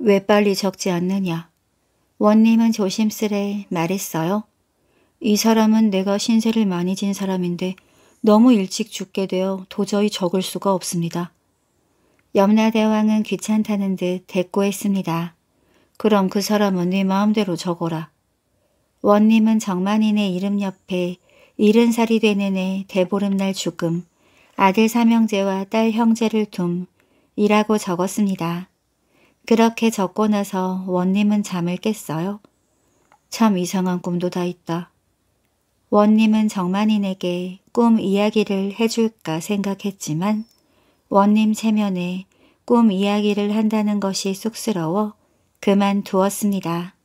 A: 왜 빨리 적지 않느냐? 원님은 조심스레 말했어요. 이 사람은 내가 신세를 많이 진 사람인데 너무 일찍 죽게 되어 도저히 적을 수가 없습니다. 염라대왕은 귀찮다는 듯 대꾸했습니다. 그럼 그 사람은 네 마음대로 적어라. 원님은 정만인의 이름 옆에 일흔 살이 되는 애 대보름날 죽음, 아들 삼형제와 딸 형제를 둠이라고 적었습니다. 그렇게 적고 나서 원님은 잠을 깼어요. 참 이상한 꿈도 다 있다. 원님은 정만인에게 꿈 이야기를 해줄까 생각했지만 원님 체면에 꿈 이야기를 한다는 것이 쑥스러워 그만두었습니다.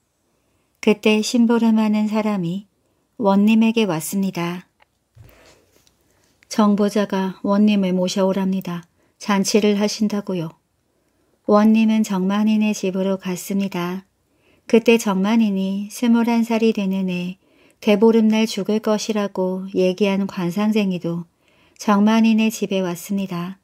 A: 그때 심부름하는 사람이 원님에게 왔습니다. 정보자가 원님을 모셔오랍니다. 잔치를 하신다고요. 원님은 정만인의 집으로 갔습니다. 그때 정만인이 스물한 살이 되는 애 대보름날 죽을 것이라고 얘기한 관상쟁이도 정만인의 집에 왔습니다.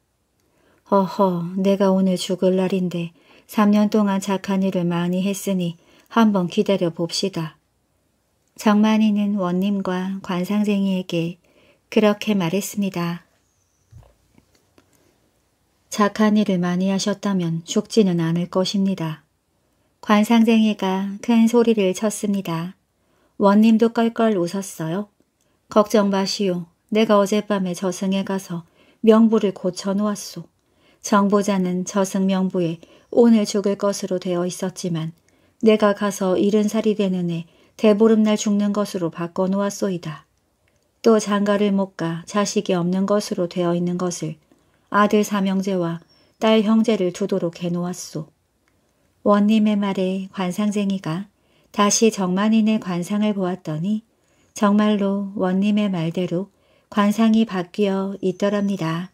A: 어허 내가 오늘 죽을 날인데 3년 동안 착한 일을 많이 했으니 한번 기다려 봅시다. 정만인은 원님과 관상쟁이에게 그렇게 말했습니다. 착한 일을 많이 하셨다면 죽지는 않을 것입니다. 관상쟁이가 큰 소리를 쳤습니다. 원님도 껄껄 웃었어요. 걱정 마시오. 내가 어젯밤에 저승에 가서 명부를 고쳐놓았소. 정보자는 저승 명부에 오늘 죽을 것으로 되어 있었지만 내가 가서 이른 살이 되는 해 대보름날 죽는 것으로 바꿔놓았소이다. 또 장가를 못 가 자식이 없는 것으로 되어 있는 것을 아들 삼형제와 딸 형제를 두도록 해놓았소. 원님의 말에 관상쟁이가 다시 정만인의 관상을 보았더니 정말로 원님의 말대로 관상이 바뀌어 있더랍니다.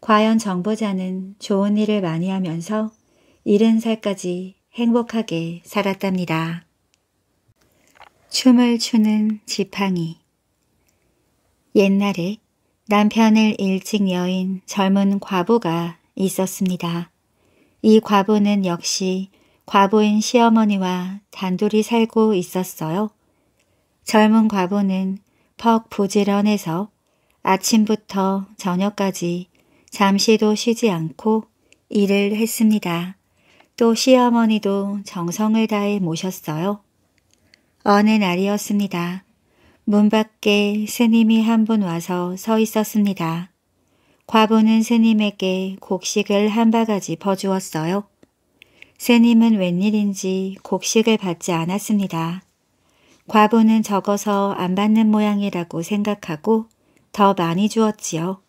A: 과연 정보자는 좋은 일을 많이 하면서 70살까지 행복하게 살았답니다. 춤을 추는 지팡이 옛날에 남편을 일찍 여인 젊은 과부가 있었습니다. 이 과부는 역시 과부인 시어머니와 단둘이 살고 있었어요. 젊은 과부는 퍽 부지런해서 아침부터 저녁까지 잠시도 쉬지 않고 일을 했습니다. 또 시어머니도 정성을 다해 모셨어요. 어느 날이었습니다. 문 밖에 스님이 한 분 와서 서 있었습니다. 과부는 스님에게 곡식을 한 바가지 퍼주었어요. 스님은 웬일인지 곡식을 받지 않았습니다. 과부는 적어서 안 받는 모양이라고 생각하고 더 많이 주었지요.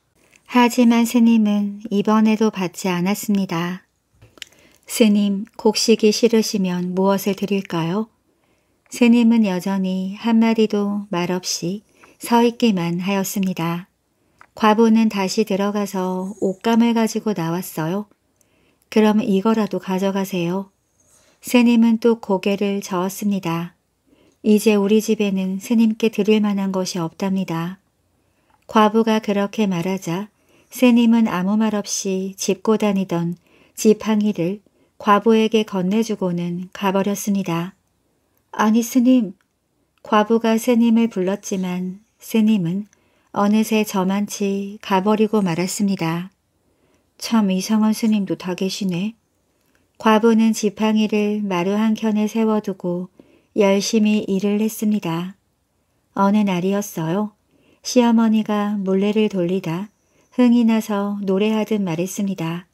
A: 하지만 스님은 이번에도 받지 않았습니다. 스님, 곡식이 싫으시면 무엇을 드릴까요? 스님은 여전히 한마디도 말없이 서 있기만 하였습니다. 과부는 다시 들어가서 옷감을 가지고 나왔어요. 그럼 이거라도 가져가세요. 스님은 또 고개를 저었습니다. 이제 우리 집에는 스님께 드릴 만한 것이 없답니다. 과부가 그렇게 말하자 스님은 아무 말 없이 짚고 다니던 지팡이를 과부에게 건네주고는 가버렸습니다. 아니 스님, 과부가 스님을 불렀지만 스님은 어느새 저만치 가버리고 말았습니다. 참 이상한 스님도 다 계시네. 과부는 지팡이를 마루 한켠에 세워두고 열심히 일을 했습니다. 어느 날이었어요. 시어머니가 물레를 돌리다 흥이 나서 노래하듯 말했습니다.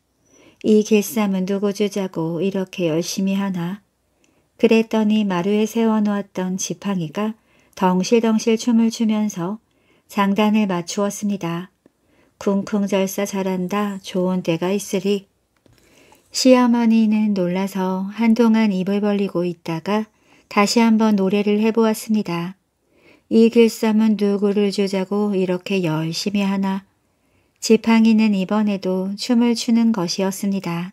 A: 이 길쌈은 누구 주자고 이렇게 열심히 하나. 그랬더니 마루에 세워놓았던 지팡이가 덩실덩실 춤을 추면서 장단을 맞추었습니다. 쿵쿵절사 잘한다 좋은 때가 있으리. 시어머니는 놀라서 한동안 입을 벌리고 있다가 다시 한번 노래를 해보았습니다. 이 길쌈은 누구를 주자고 이렇게 열심히 하나. 지팡이는 이번에도 춤을 추는 것이었습니다.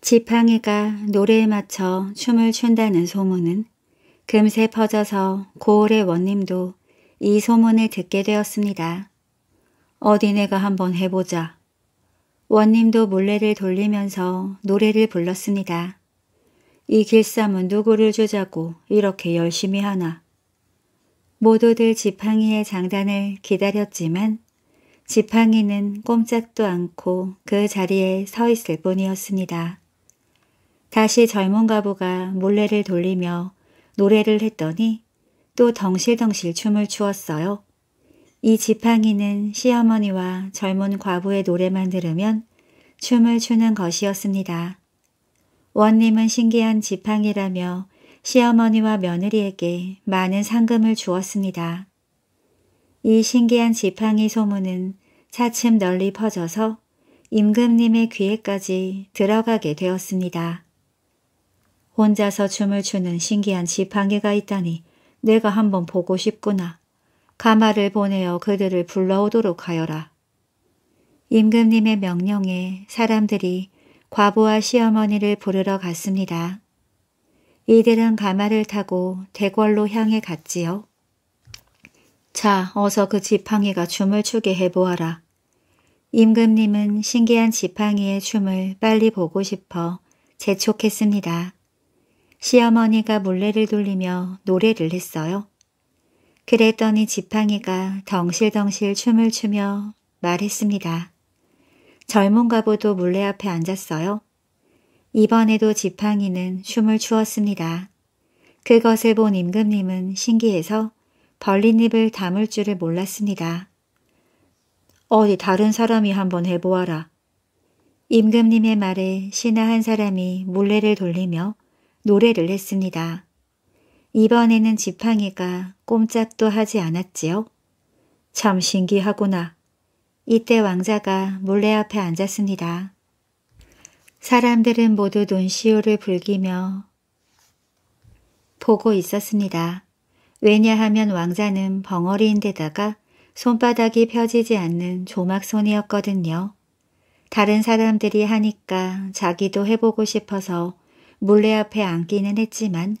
A: 지팡이가 노래에 맞춰 춤을 춘다는 소문은 금세 퍼져서 고을의 원님도 이 소문을 듣게 되었습니다. 어디내가 한번 해보자. 원님도 물레를 돌리면서 노래를 불렀습니다. 이 길쌈은 누구를 주자고 이렇게 열심히 하나. 모두들 지팡이의 장단을 기다렸지만 지팡이는 꼼짝도 않고 그 자리에 서 있을 뿐이었습니다. 다시 젊은 가부가 몰래를 돌리며 노래를 했더니 또 덩실덩실 춤을 추었어요. 이 지팡이는 시어머니와 젊은 과부의 노래만 들으면 춤을 추는 것이었습니다. 원님은 신기한 지팡이라며 시어머니와 며느리에게 많은 상금을 주었습니다. 이 신기한 지팡이 소문은 차츰 널리 퍼져서 임금님의 귀에까지 들어가게 되었습니다. 혼자서 춤을 추는 신기한 지팡이가 있다니 내가 한번 보고 싶구나. 가마를 보내어 그들을 불러오도록 하여라. 임금님의 명령에 사람들이 과부와 시어머니를 부르러 갔습니다. 이들은 가마를 타고 대궐로 향해 갔지요. 자, 어서 그 지팡이가 춤을 추게 해보아라. 임금님은 신기한 지팡이의 춤을 빨리 보고 싶어 재촉했습니다. 시어머니가 물레를 돌리며 노래를 했어요. 그랬더니 지팡이가 덩실덩실 춤을 추며 말했습니다. 젊은 가보도 물레 앞에 앉았어요. 이번에도 지팡이는 춤을 추었습니다. 그것을 본 임금님은 신기해서 벌린 입을 다물 줄을 몰랐습니다. 어디 다른 사람이 한번 해보아라. 임금님의 말에 신하 한 사람이 물레를 돌리며 노래를 했습니다. 이번에는 지팡이가 꼼짝도 하지 않았지요. 참 신기하구나. 이때 왕자가 몰래 앞에 앉았습니다. 사람들은 모두 눈시울을 불기며 보고 있었습니다. 왜냐하면 왕자는 벙어리인데다가 손바닥이 펴지지 않는 조막손이었거든요. 다른 사람들이 하니까 자기도 해보고 싶어서 몰래 앞에 앉기는 했지만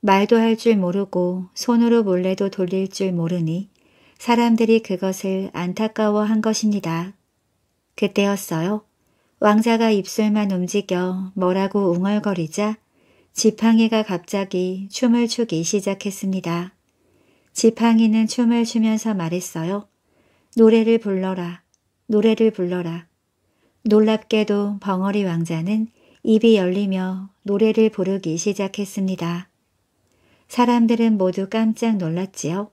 A: 말도 할 줄 모르고 손으로 몰래도 돌릴 줄 모르니 사람들이 그것을 안타까워한 것입니다. 그때였어요. 왕자가 입술만 움직여 뭐라고 웅얼거리자 지팡이가 갑자기 춤을 추기 시작했습니다. 지팡이는 춤을 추면서 말했어요. 노래를 불러라. 노래를 불러라. 놀랍게도 벙어리 왕자는 입이 열리며 노래를 부르기 시작했습니다. 사람들은 모두 깜짝 놀랐지요.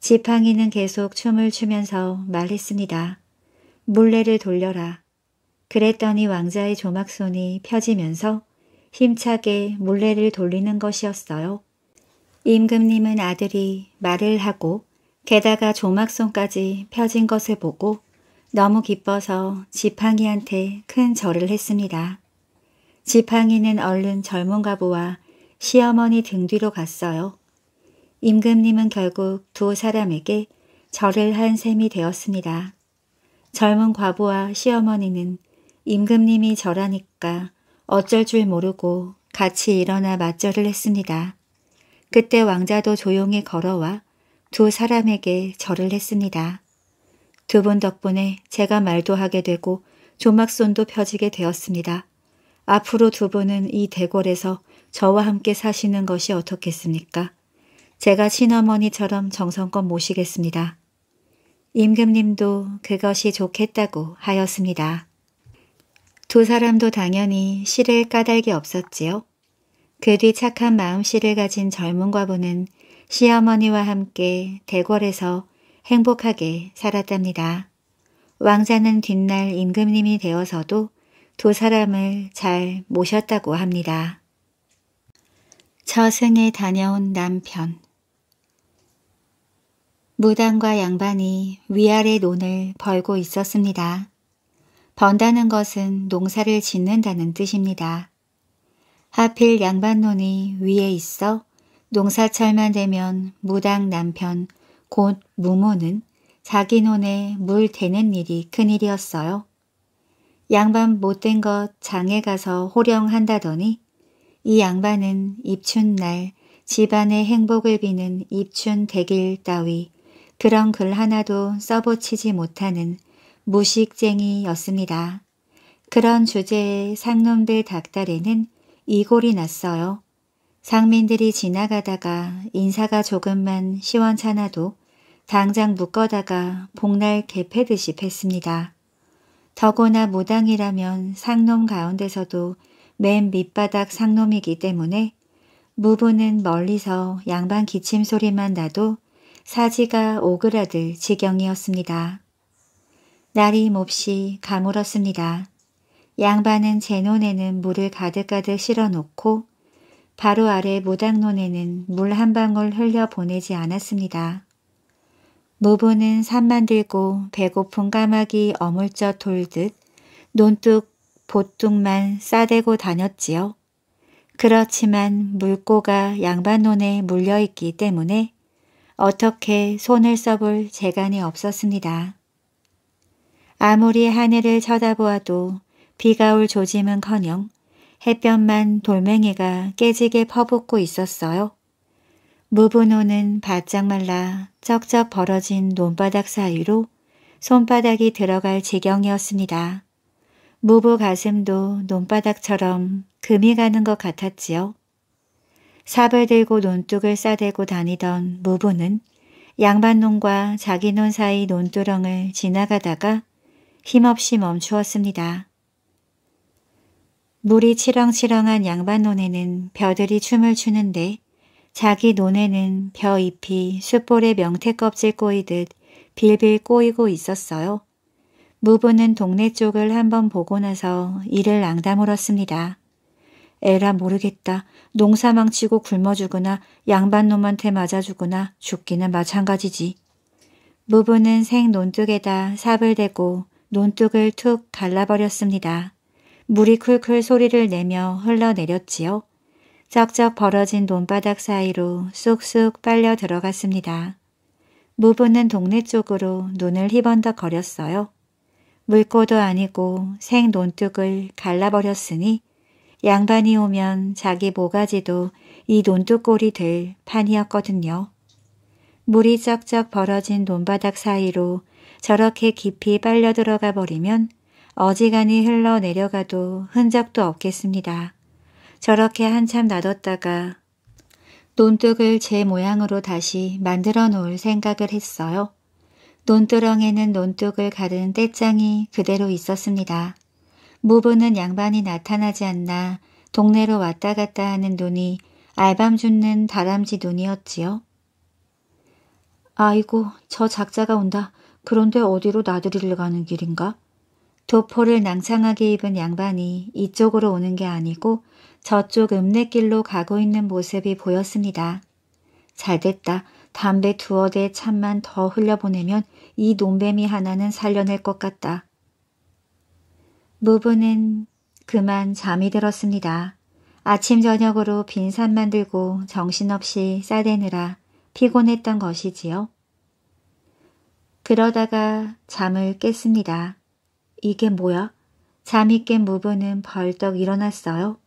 A: 지팡이는 계속 춤을 추면서 말했습니다. 물레를 돌려라. 그랬더니 왕자의 조막손이 펴지면서 힘차게 물레를 돌리는 것이었어요. 임금님은 아들이 말을 하고 게다가 조막손까지 펴진 것을 보고 너무 기뻐서 지팡이한테 큰 절을 했습니다. 지팡이는 얼른 젊은 가부와 시어머니 등 뒤로 갔어요. 임금님은 결국 두 사람에게 절을 한 셈이 되었습니다. 젊은 과부와 시어머니는 임금님이 절하니까 어쩔 줄 모르고 같이 일어나 맞절을 했습니다. 그때 왕자도 조용히 걸어와 두 사람에게 절을 했습니다. 두 분 덕분에 제가 말도 하게 되고 조막손도 펴지게 되었습니다. 앞으로 두 분은 이 대궐에서 저와 함께 사시는 것이 어떻겠습니까? 제가 친어머니처럼 정성껏 모시겠습니다. 임금님도 그것이 좋겠다고 하였습니다. 두 사람도 당연히 시를 까닭이 없었지요. 그 뒤 착한 마음씨를 가진 젊은 과부는 시어머니와 함께 대궐에서 행복하게 살았답니다. 왕자는 뒷날 임금님이 되어서도 두 사람을 잘 모셨다고 합니다. 저승에 다녀온 남편 무당과 양반이 위아래 논을 벌고 있었습니다. 번다는 것은 농사를 짓는다는 뜻입니다. 하필 양반논이 위에 있어 농사철만 되면 무당 남편 곧 무모는 자기 논에 물 대는 일이 큰일이었어요. 양반 못된 것 장에 가서 호령한다더니 이 양반은 입춘날 집안의 행복을 비는 입춘 대길 따위 그런 글 하나도 써보치지 못하는 무식쟁이였습니다. 그런 주제의 상놈들 닭다리는 이골이 났어요. 상민들이 지나가다가 인사가 조금만 시원찮아도 당장 묶어다가 복날 개패듯이 팼습니다. 더구나 무당이라면 상놈 가운데서도 맨 밑바닥 상놈이기 때문에 무부는 멀리서 양반 기침 소리만 나도 사지가 오그라들 지경이었습니다. 날이 몹시 가물었습니다. 양반은 제 논에는 물을 가득가득 실어놓고 바로 아래 무당논에는 물 한 방울 흘려보내지 않았습니다. 무부는 산 만들고 배고픈 까마귀 어물쩍 돌듯 논뚝 보뚝만 싸대고 다녔지요. 그렇지만 물고가 양반논에 물려있기 때문에 어떻게 손을 써볼 재간이 없었습니다. 아무리 하늘을 쳐다보아도 비가 올 조짐은커녕 햇볕만 돌멩이가 깨지게 퍼붓고 있었어요. 무분호는 바짝 말라 쩍쩍 벌어진 논바닥 사이로 손바닥이 들어갈 지경이었습니다. 무부 가슴도 논바닥처럼 금이 가는 것 같았지요. 삽을 들고 논둑을 싸대고 다니던 무부는 양반논과 자기 논 사이 논두렁을 지나가다가 힘없이 멈추었습니다. 물이 치렁치렁한 양반논에는 벼들이 춤을 추는데 자기 논에는 벼잎이 숯볼에 명태껍질 꼬이듯 빌빌 꼬이고 있었어요. 무부는 동네 쪽을 한번 보고 나서 이를 앙다물었습니다. 에라 모르겠다. 농사 망치고 굶어 죽으나 양반놈한테 맞아 죽으나 죽기는 마찬가지지. 무부는 생 논뚝에다 삽을 대고 논뚝을 툭 갈라버렸습니다. 물이 쿨쿨 소리를 내며 흘러내렸지요. 쩍쩍 벌어진 논바닥 사이로 쑥쑥 빨려 들어갔습니다. 무부는 동네 쪽으로 눈을 희번덕거렸어요. 물고도 아니고 생 논뚝을 갈라버렸으니 양반이 오면 자기 모가지도 이 논뚝골이 될 판이었거든요. 물이 쩍쩍 벌어진 논바닥 사이로 저렇게 깊이 빨려 들어가 버리면 어지간히 흘러내려가도 흔적도 없겠습니다. 저렇게 한참 놔뒀다가 논둑을 제 모양으로 다시 만들어 놓을 생각을 했어요. 논두렁에는 논둑을 가른 떼짱이 그대로 있었습니다. 무부는 양반이 나타나지 않나 동네로 왔다 갔다 하는 눈이 알밤 죽는 다람쥐 눈이었지요. 아이고 저 작자가 온다. 그런데 어디로 나들이를 가는 길인가? 도포를 낭창하게 입은 양반이 이쪽으로 오는 게 아니고 저쪽 읍내길로 가고 있는 모습이 보였습니다. 잘됐다. 담배 두어 대참만더 흘려보내면 이 논뱀이 하나는 살려낼 것 같다. 무부는 그만 잠이 들었습니다. 아침 저녁으로 빈산 만들고 정신없이 싸대느라 피곤했던 것이지요. 그러다가 잠을 깼습니다. 이게 뭐야? 잠이 깬 무부는 벌떡 일어났어요.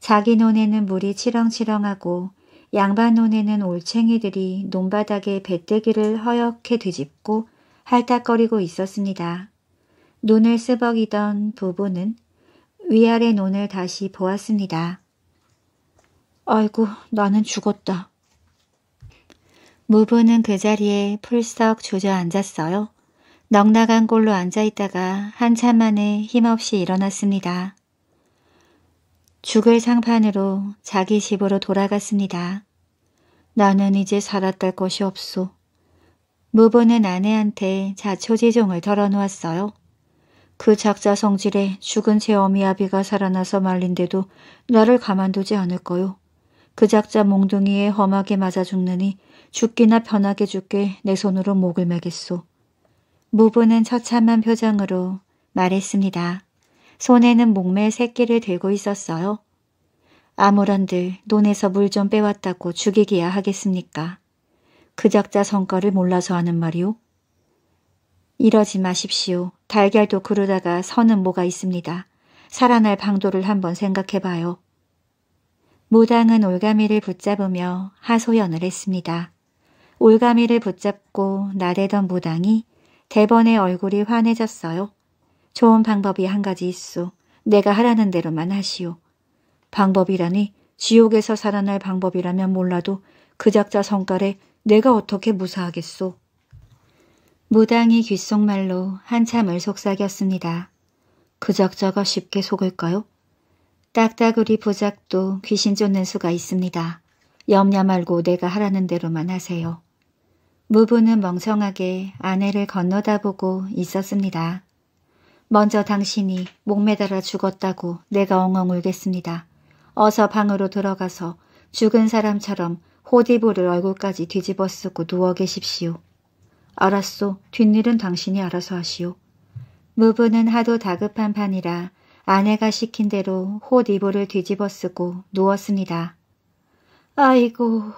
A: 자기 논에는 물이 치렁치렁하고 양반 논에는 올챙이들이 논바닥에 배때기를 허옇게 뒤집고 핥딱거리고 있었습니다. 눈을 쓰벅이던 부부는 위아래 논을 다시 보았습니다. 아이고 나는 죽었다. 무부는 그 자리에 풀썩 주저앉았어요. 넉나간 꼴로 앉아있다가 한참 만에 힘없이 일어났습니다. 죽을 상판으로 자기 집으로 돌아갔습니다. 나는 이제 살았달 것이 없소. 무부는 아내한테 자초지종을 덜어놓았어요. 그 작자 성질에 죽은 제 어미 아비가 살아나서 말린데도 나를 가만두지 않을 거요. 그 작자 몽둥이에 험하게 맞아 죽느니 죽기나 편하게 죽게 내 손으로 목을 매겠소. 무부는 처참한 표정으로 말했습니다. 손에는 목매 새끼를 들고 있었어요. 아무런들 논에서 물 좀 빼왔다고 죽이기야 하겠습니까? 그작자 성과를 몰라서 하는 말이오. 이러지 마십시오. 달걀도 그러다가 서는 뭐가 있습니다. 살아날 방도를 한번 생각해봐요. 무당은 올가미를 붙잡으며 하소연을 했습니다. 올가미를 붙잡고 나대던 무당이 대번의 얼굴이 환해졌어요. 좋은 방법이 한 가지 있소. 내가 하라는 대로만 하시오. 방법이라니 지옥에서 살아날 방법이라면 몰라도 그 작자 성깔에 내가 어떻게 무사하겠소. 무당이 귓속말로 한참을 속삭였습니다. 그 작자가 쉽게 속을까요? 딱따구리 부작도 귀신 쫓는 수가 있습니다. 염려 말고 내가 하라는 대로만 하세요. 무부는 멍청하게 아내를 건너다보고 있었습니다. 먼저 당신이 목매달아 죽었다고 내가 엉엉 울겠습니다. 어서 방으로 들어가서 죽은 사람처럼 호디부를 얼굴까지 뒤집어 쓰고 누워 계십시오. 알았소. 뒷일은 당신이 알아서 하시오. 무부는 하도 다급한 판이라 아내가 시킨 대로 호디불을 뒤집어 쓰고 누웠습니다. 아이고.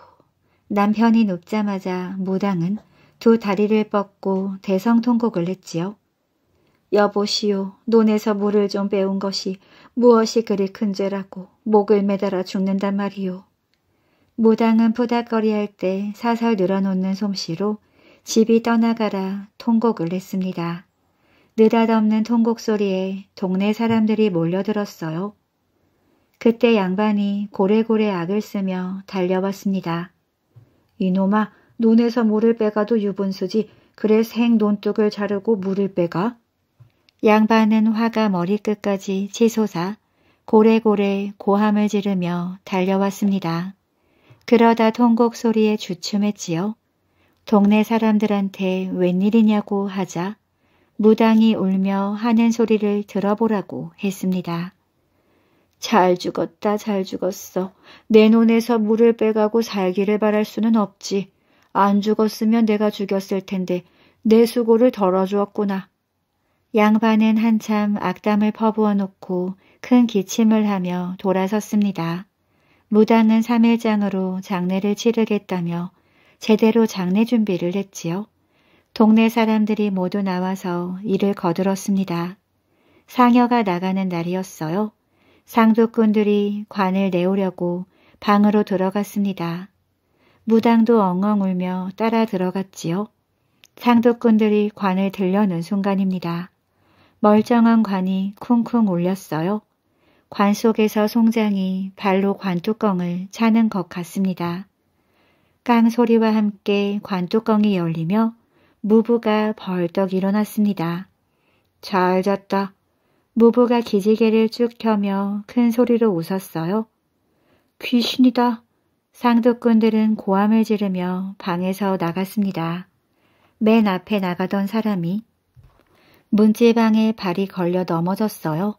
A: 남편이 눕자마자 무당은 두 다리를 뻗고 대성통곡을 했지요. 여보시오, 논에서 물을 좀 배운 것이 무엇이 그리 큰 죄라고 목을 매달아 죽는단 말이오. 무당은 푸닥거리할때 사설 늘어놓는 솜씨로 집이 떠나가라 통곡을 했습니다 느닷없는 통곡 소리에 동네 사람들이 몰려들었어요. 그때 양반이 고래고래 악을 쓰며 달려왔습니다. 이놈아, 논에서 물을 빼가도 유분수지 그래 생 논뚝을 자르고 물을 빼가? 양반은 화가 머리끝까지 치솟아 고래고래 고함을 지르며 달려왔습니다. 그러다 통곡 소리에 주춤했지요. 동네 사람들한테 웬일이냐고 하자 무당이 울며 하는 소리를 들어보라고 했습니다. 잘 죽었다 잘 죽었어. 내 논에서 물을 빼가고 살기를 바랄 수는 없지. 안 죽었으면 내가 죽였을 텐데 내 수고를 덜어주었구나. 양반은 한참 악담을 퍼부어 놓고 큰 기침을 하며 돌아섰습니다. 무당은 3일장으로 장례를 치르겠다며 제대로 장례 준비를 했지요. 동네 사람들이 모두 나와서 일을 거들었습니다. 상여가 나가는 날이었어요. 상도꾼들이 관을 내오려고 방으로 들어갔습니다. 무당도 엉엉 울며 따라 들어갔지요. 상도꾼들이 관을 들려는 순간입니다. 멀쩡한 관이 쿵쿵 울렸어요. 관 속에서 송장이 발로 관뚜껑을 차는 것 같습니다. 깡 소리와 함께 관뚜껑이 열리며 무부가 벌떡 일어났습니다. 잘 잤다. 무부가 기지개를 쭉 켜며 큰 소리로 웃었어요. 귀신이다. 상도꾼들은 고함을 지르며 방에서 나갔습니다. 맨 앞에 나가던 사람이 문지방에 발이 걸려 넘어졌어요.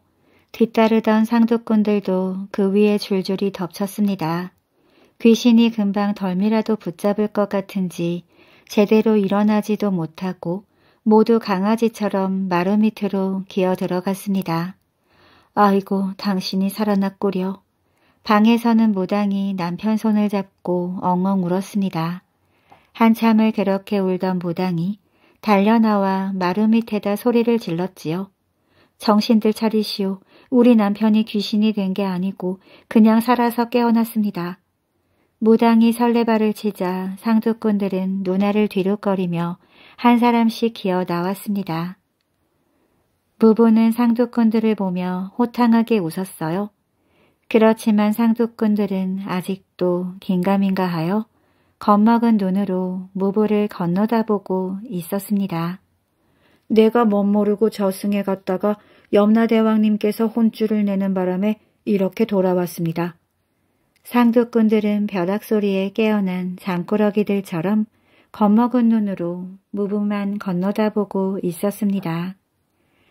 A: 뒤따르던 상두꾼들도 그 위에 줄줄이 덮쳤습니다. 귀신이 금방 덜미라도 붙잡을 것 같은지 제대로 일어나지도 못하고 모두 강아지처럼 마루 밑으로 기어 들어갔습니다. 아이고 당신이 살아났구려. 방에서는 무당이 남편 손을 잡고 엉엉 울었습니다. 한참을 그렇게 울던 무당이 달려나와 마루 밑에다 소리를 질렀지요. 정신들 차리시오. 우리 남편이 귀신이 된 게 아니고 그냥 살아서 깨어났습니다. 무당이 설레발을 치자 상두꾼들은 누나를 뒤룩거리며 한 사람씩 기어 나왔습니다. 부부는 상두꾼들을 보며 호탕하게 웃었어요. 그렇지만 상두꾼들은 아직도 긴가민가 하여 겁먹은 눈으로 무보를 건너다 보고 있었습니다. 내가 멋모르고 저승에 갔다가 염라대왕님께서 혼쭐을 내는 바람에 이렇게 돌아왔습니다. 상두꾼들은 벼락소리에 깨어난 장꾸러기들처럼 겁먹은 눈으로 무브만 건너다보고 있었습니다.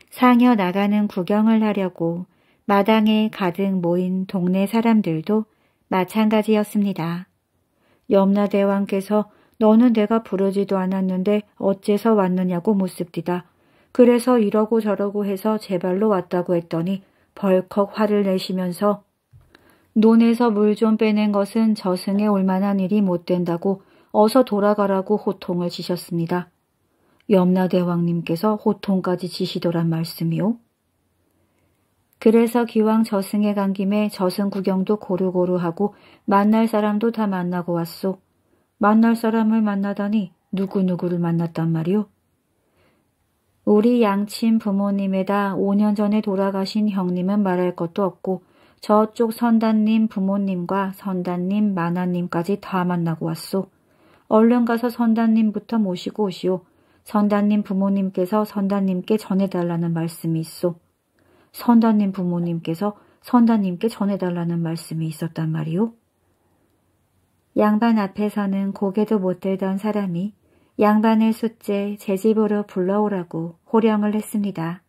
A: 상여 나가는 구경을 하려고 마당에 가득 모인 동네 사람들도 마찬가지였습니다. 염라대왕께서 너는 내가 부르지도 않았는데 어째서 왔느냐고 묻습디다. 그래서 이러고 저러고 해서 제발로 왔다고 했더니 벌컥 화를 내시면서 논에서 물 좀 빼낸 것은 저승에 올만한 일이 못 된다고 어서 돌아가라고 호통을 지셨습니다. 염라대왕님께서 호통까지 지시더란 말씀이요. 그래서 기왕 저승에 간 김에 저승 구경도 고루고루 하고 만날 사람도 다 만나고 왔소. 만날 사람을 만나다니 누구누구를 만났단 말이오. 우리 양친 부모님에다 5년 전에 돌아가신 형님은 말할 것도 없고 저쪽 선단님 부모님과 선단님 마나님까지 다 만나고 왔소. 얼른 가서 선단님부터 모시고 오시오. 선단님 부모님께서 선단님께 전해달라는 말씀이 있소. 선다님 부모님께서 선다님께 전해달라는 말씀이 있었단 말이오. 양반 앞에서는 고개도 못 들던 사람이 양반의 숫째 제 집으로 불러오라고 호령을 했습니다.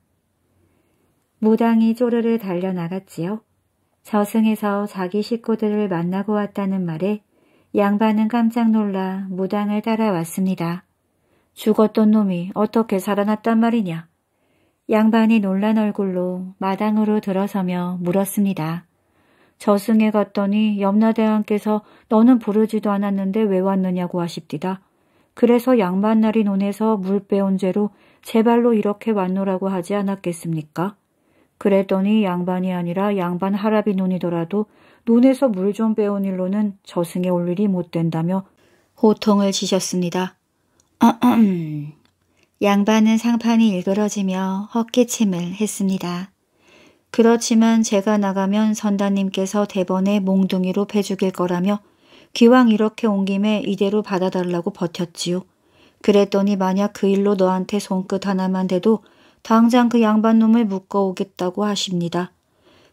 A: 무당이 쪼르르 달려나갔지요. 저승에서 자기 식구들을 만나고 왔다는 말에 양반은 깜짝 놀라 무당을 따라왔습니다. 죽었던 놈이 어떻게 살아났단 말이냐. 양반이 놀란 얼굴로 마당으로 들어서며 물었습니다. 저승에 갔더니 염라대왕께서 너는 부르지도 않았는데 왜 왔느냐고 하십디다. 그래서 양반 날이 논에서 물 빼온 죄로 제 발로 이렇게 왔노라고 하지 않았겠습니까? 그랬더니 양반이 아니라 양반 하라비 논이더라도 논에서 물 좀 빼온 일로는 저승에 올 일이 못 된다며 호통을 지셨습니다. (clears throat) (clears throat) 양반은 상판이 일그러지며 헛기침을 했습니다. 그렇지만 제가 나가면 선다님께서 대번에 몽둥이로 패죽일 거라며 기왕 이렇게 온 김에 이대로 받아달라고 버텼지요. 그랬더니 만약 그 일로 너한테 손끝 하나만 돼도 당장 그 양반놈을 묶어오겠다고 하십니다.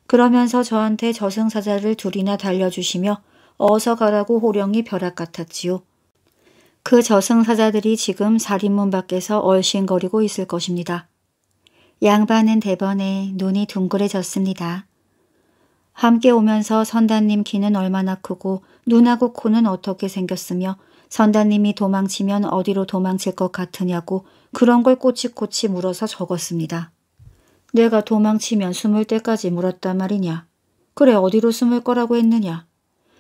A: 그러면서 저한테 저승사자를 둘이나 달려주시며 어서 가라고 호령이 벼락 같았지요. 그 저승사자들이 지금 사림문 밖에서 얼씬거리고 있을 것입니다. 양반은 대번에 눈이 둥그레졌습니다. 함께 오면서 선단님 귀는 얼마나 크고 눈하고 코는 어떻게 생겼으며 선단님이 도망치면 어디로 도망칠 것 같으냐고 그런 걸 꼬치꼬치 물어서 적었습니다. 내가 도망치면 숨을 때까지 물었단 말이냐. 그래 어디로 숨을 거라고 했느냐.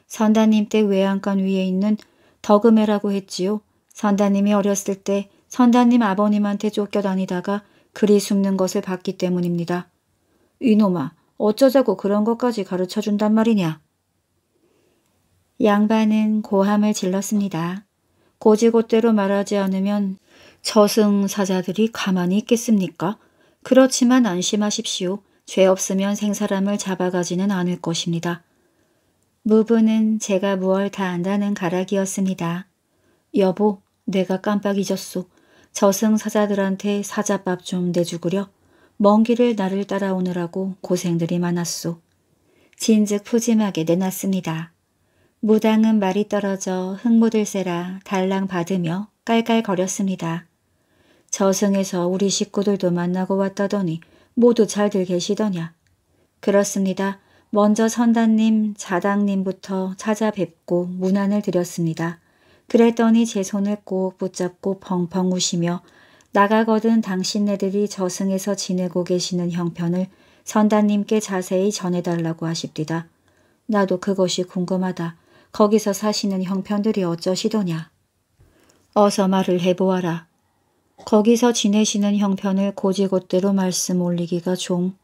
A: 선단님 때 외양간 위에 있는 더음회라고 했지요. 선다님이 어렸을 때 선다님 아버님한테 쫓겨다니다가 그리 숨는 것을 봤기 때문입니다. 이놈아, 어쩌자고 그런 것까지 가르쳐준단 말이냐. 양반은 고함을 질렀습니다. 고지고대로 말하지 않으면 저승사자들이 가만히 있겠습니까? 그렇지만 안심하십시오. 죄 없으면 생사람을 잡아가지는 않을 것입니다. 무부는 제가 무얼 다 안다는 가락이었습니다. 여보, 내가 깜빡 잊었소. 저승 사자들한테 사자밥 좀 내주구려. 먼 길을 나를 따라오느라고 고생들이 많았소. 진즉 푸짐하게 내놨습니다. 무당은 말이 떨어져 흙묻을세라 달랑 받으며 깔깔거렸습니다. 저승에서 우리 식구들도 만나고 왔다더니 모두 잘들 계시더냐. 그렇습니다. 먼저 선단님, 자당님부터 찾아뵙고 문안을 드렸습니다. 그랬더니 제 손을 꼭 붙잡고 펑펑 우시며 나가거든 당신네들이 저승에서 지내고 계시는 형편을 선단님께 자세히 전해달라고 하십디다. 나도 그것이 궁금하다. 거기서 사시는 형편들이 어쩌시더냐. 어서 말을 해보아라. 거기서 지내시는 형편을 고지곳대로 말씀 올리기가 좀.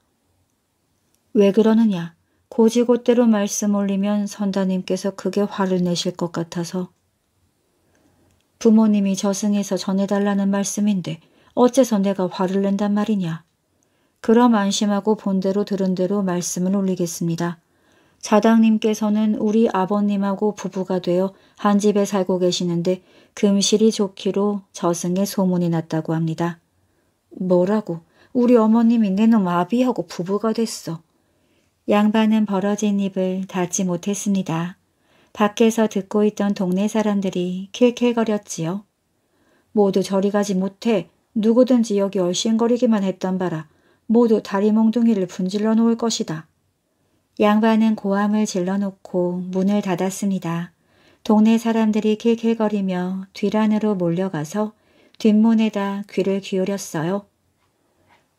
A: 왜 그러느냐. 고지고대로 말씀 올리면 선다님께서 크게 화를 내실 것 같아서 부모님이 저승에서 전해달라는 말씀인데 어째서 내가 화를 낸단 말이냐. 그럼 안심하고 본대로 들은 대로 말씀을 올리겠습니다. 자당님께서는 우리 아버님하고 부부가 되어 한 집에 살고 계시는데 금실이 좋기로 저승에 소문이 났다고 합니다. 뭐라고? 우리 어머님이 내 놈 아비하고 부부가 됐어. 양반은 벌어진 입을 닫지 못했습니다. 밖에서 듣고 있던 동네 사람들이 킬킬거렸지요. 모두 저리 가지 못해 누구든지 여기 얼씬거리기만 했던 바라 모두 다리 몽둥이를 분질러 놓을 것이다. 양반은 고함을 질러놓고 문을 닫았습니다. 동네 사람들이 킬킬거리며 뒤란으로 몰려가서 뒷문에다 귀를 기울였어요.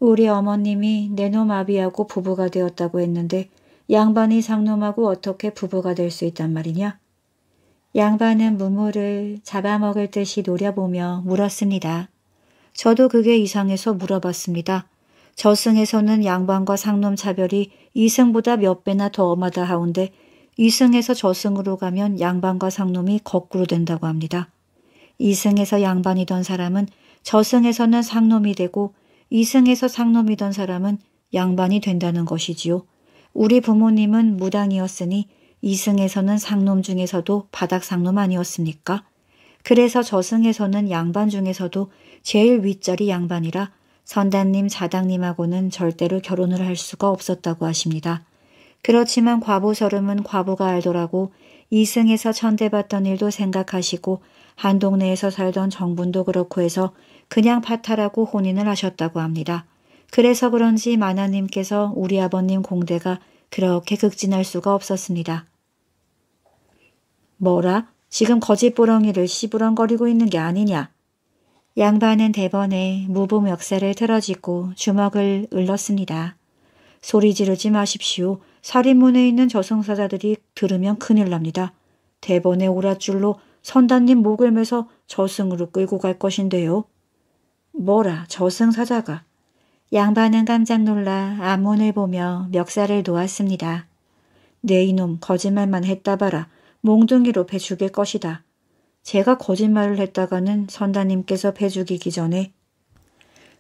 A: 우리 어머님이 내노마비하고 부부가 되었다고 했는데 양반이 상놈하고 어떻게 부부가 될 수 있단 말이냐? 양반은 무물을 잡아먹을 듯이 노려보며 물었습니다. 저도 그게 이상해서 물어봤습니다. 저승에서는 양반과 상놈 차별이 이승보다 몇 배나 더 엄하다 하운데 이승에서 저승으로 가면 양반과 상놈이 거꾸로 된다고 합니다. 이승에서 양반이던 사람은 저승에서는 상놈이 되고 이승에서 상놈이던 사람은 양반이 된다는 것이지요. 우리 부모님은 무당이었으니 이승에서는 상놈 중에서도 바닥 상놈 아니었습니까? 그래서 저승에서는 양반 중에서도 제일 윗자리 양반이라 선단님 자당님하고는 절대로 결혼을 할 수가 없었다고 하십니다. 그렇지만 과부설음은 과부가 알더라고 이승에서 천대받던 일도 생각하시고 한 동네에서 살던 정분도 그렇고 해서 그냥 파타라고 혼인을 하셨다고 합니다. 그래서 그런지 마나님께서 우리 아버님 공대가 그렇게 극진할 수가 없었습니다. 뭐라? 지금 거짓부렁이를 시부렁거리고 있는 게 아니냐? 양반은 대번에 무보 역사를 틀어지고 주먹을 을렀습니다. 소리 지르지 마십시오. 살인문에 있는 저승사자들이 들으면 큰일 납니다. 대번에 오랏줄로 선단님 목을 매서 저승으로 끌고 갈 것인데요. 뭐라 저승사자가 양반은 깜짝 놀라 암문을 보며 멱살을 놓았습니다. 네 이놈 거짓말만 했다 봐라. 몽둥이로 배 죽일 것이다. 제가 거짓말을 했다가는 선다님께서 배 죽이기 전에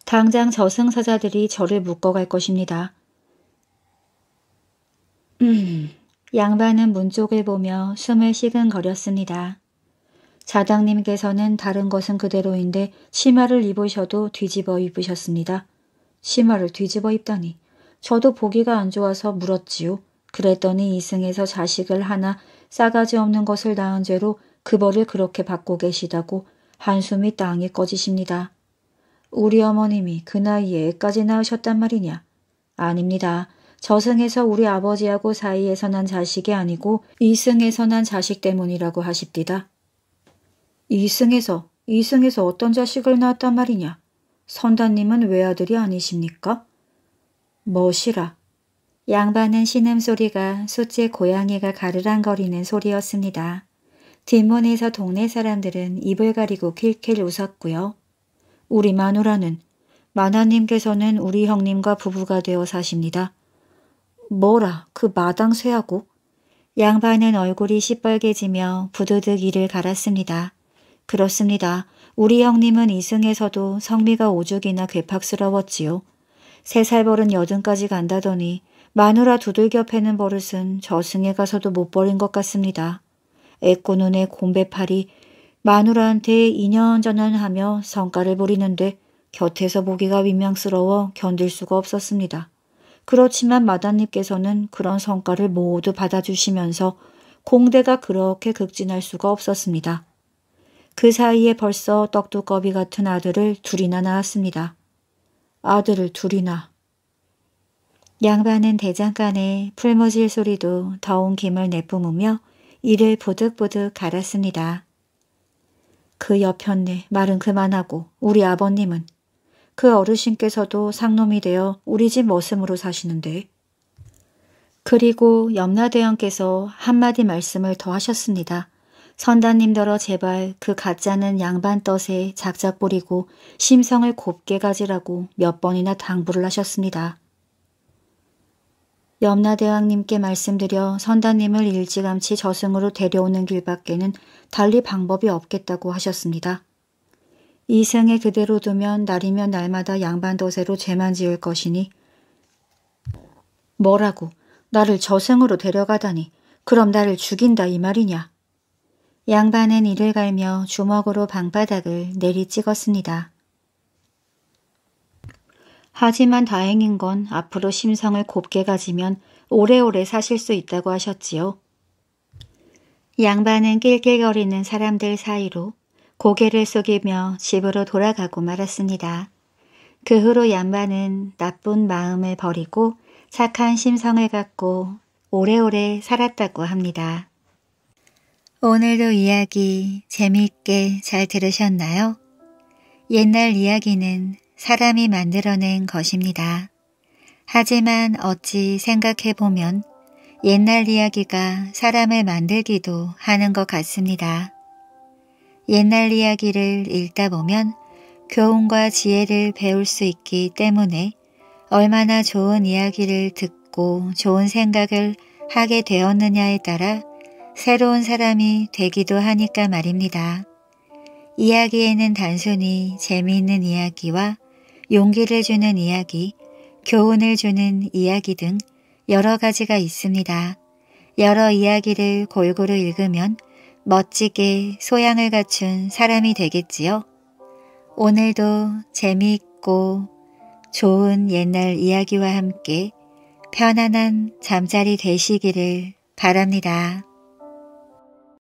A: 당장 저승사자들이 저를 묶어갈 것입니다. 음, 양반은 문 쪽을 보며 숨을 시근거렸습니다. 자당님께서는 다른 것은 그대로인데 치마를 입으셔도 뒤집어 입으셨습니다. 치마를 뒤집어 입다니. 저도 보기가 안 좋아서 물었지요. 그랬더니 이승에서 자식을 하나 싸가지 없는 것을 낳은 죄로 그벌을 그렇게 받고 계시다고 한숨이 땅에 꺼지십니다. 우리 어머님이 그 나이에 애까지 낳으셨단 말이냐? 아닙니다. 저승에서 우리 아버지하고 사이에서 난 자식이 아니고 이승에서 난 자식 때문이라고 하십디다. 이승에서 이승에서 어떤 자식을 낳았단 말이냐. 선다님은 외아들이 아니십니까? 멋이라. 양반은 신음소리가 숫지 고양이가 가르랑거리는 소리였습니다. 뒷문에서 동네 사람들은 입을 가리고 킬킬 웃었고요. 우리 마누라는 마나님께서는 우리 형님과 부부가 되어 사십니다. 뭐라 그 마당 쇠하고 양반은 얼굴이 시뻘개지며 부드득 이를 갈았습니다. 그렇습니다. 우리 형님은 이승에서도 성미가 오죽이나 괴팍스러웠지요. 세 살버릇 여든까지 간다더니 마누라 두들겨 패는 버릇은 저승에 가서도 못 버린 것 같습니다. 애꾸 눈에 곰배팔이 마누라한테 2년 전환하며 성과를 부리는데 곁에서 보기가 위명스러워 견딜 수가 없었습니다. 그렇지만 마다님께서는 그런 성과를 모두 받아주시면서 공대가 그렇게 극진할 수가 없었습니다. 그 사이에 벌써 떡두꺼비 같은 아들을 둘이나 낳았습니다. 아들을 둘이나. 양반은 대장간에 풀무질 소리도 더운 김을 내뿜으며 이를 보득보득 갈았습니다. 그 옆현네 말은 그만하고 우리 아버님은 그 어르신께서도 상놈이 되어 우리 집 머슴으로 사시는데 그리고 염라대왕께서 한마디 말씀을 더 하셨습니다. 선다님더러 제발 그 가짜는 양반 덫에 작작 뿌리고 심성을 곱게 가지라고 몇 번이나 당부를 하셨습니다. 염라대왕님께 말씀드려 선다님을 일찌감치 저승으로 데려오는 길밖에는 달리 방법이 없겠다고 하셨습니다. 이생에 그대로 두면 날이면 날마다 양반도세로 죄만 지을 것이니 뭐라고 나를 저승으로 데려가다니 그럼 나를 죽인다 이 말이냐. 양반은 이를 갈며 주먹으로 방바닥을 내리찍었습니다. 하지만 다행인 건 앞으로 심성을 곱게 가지면 오래오래 사실 수 있다고 하셨지요. 양반은 낄낄거리는 사람들 사이로 고개를 숙이며 집으로 돌아가고 말았습니다. 그 후로 양반은 나쁜 마음을 버리고 착한 심성을 갖고 오래오래 살았다고 합니다. 오늘도 이야기 재미있게 잘 들으셨나요? 옛날 이야기는 사람이 만들어낸 것입니다. 하지만 어찌 생각해보면 옛날 이야기가 사람을 만들기도 하는 것 같습니다. 옛날 이야기를 읽다 보면 교훈과 지혜를 배울 수 있기 때문에 얼마나 좋은 이야기를 듣고 좋은 생각을 하게 되었느냐에 따라 새로운 사람이 되기도 하니까 말입니다. 이야기에는 단순히 재미있는 이야기와 용기를 주는 이야기, 교훈을 주는 이야기 등 여러 가지가 있습니다. 여러 이야기를 골고루 읽으면 멋지게 소양을 갖춘 사람이 되겠지요. 오늘도 재미있고 좋은 옛날 이야기와 함께 편안한 잠자리 되시기를 바랍니다.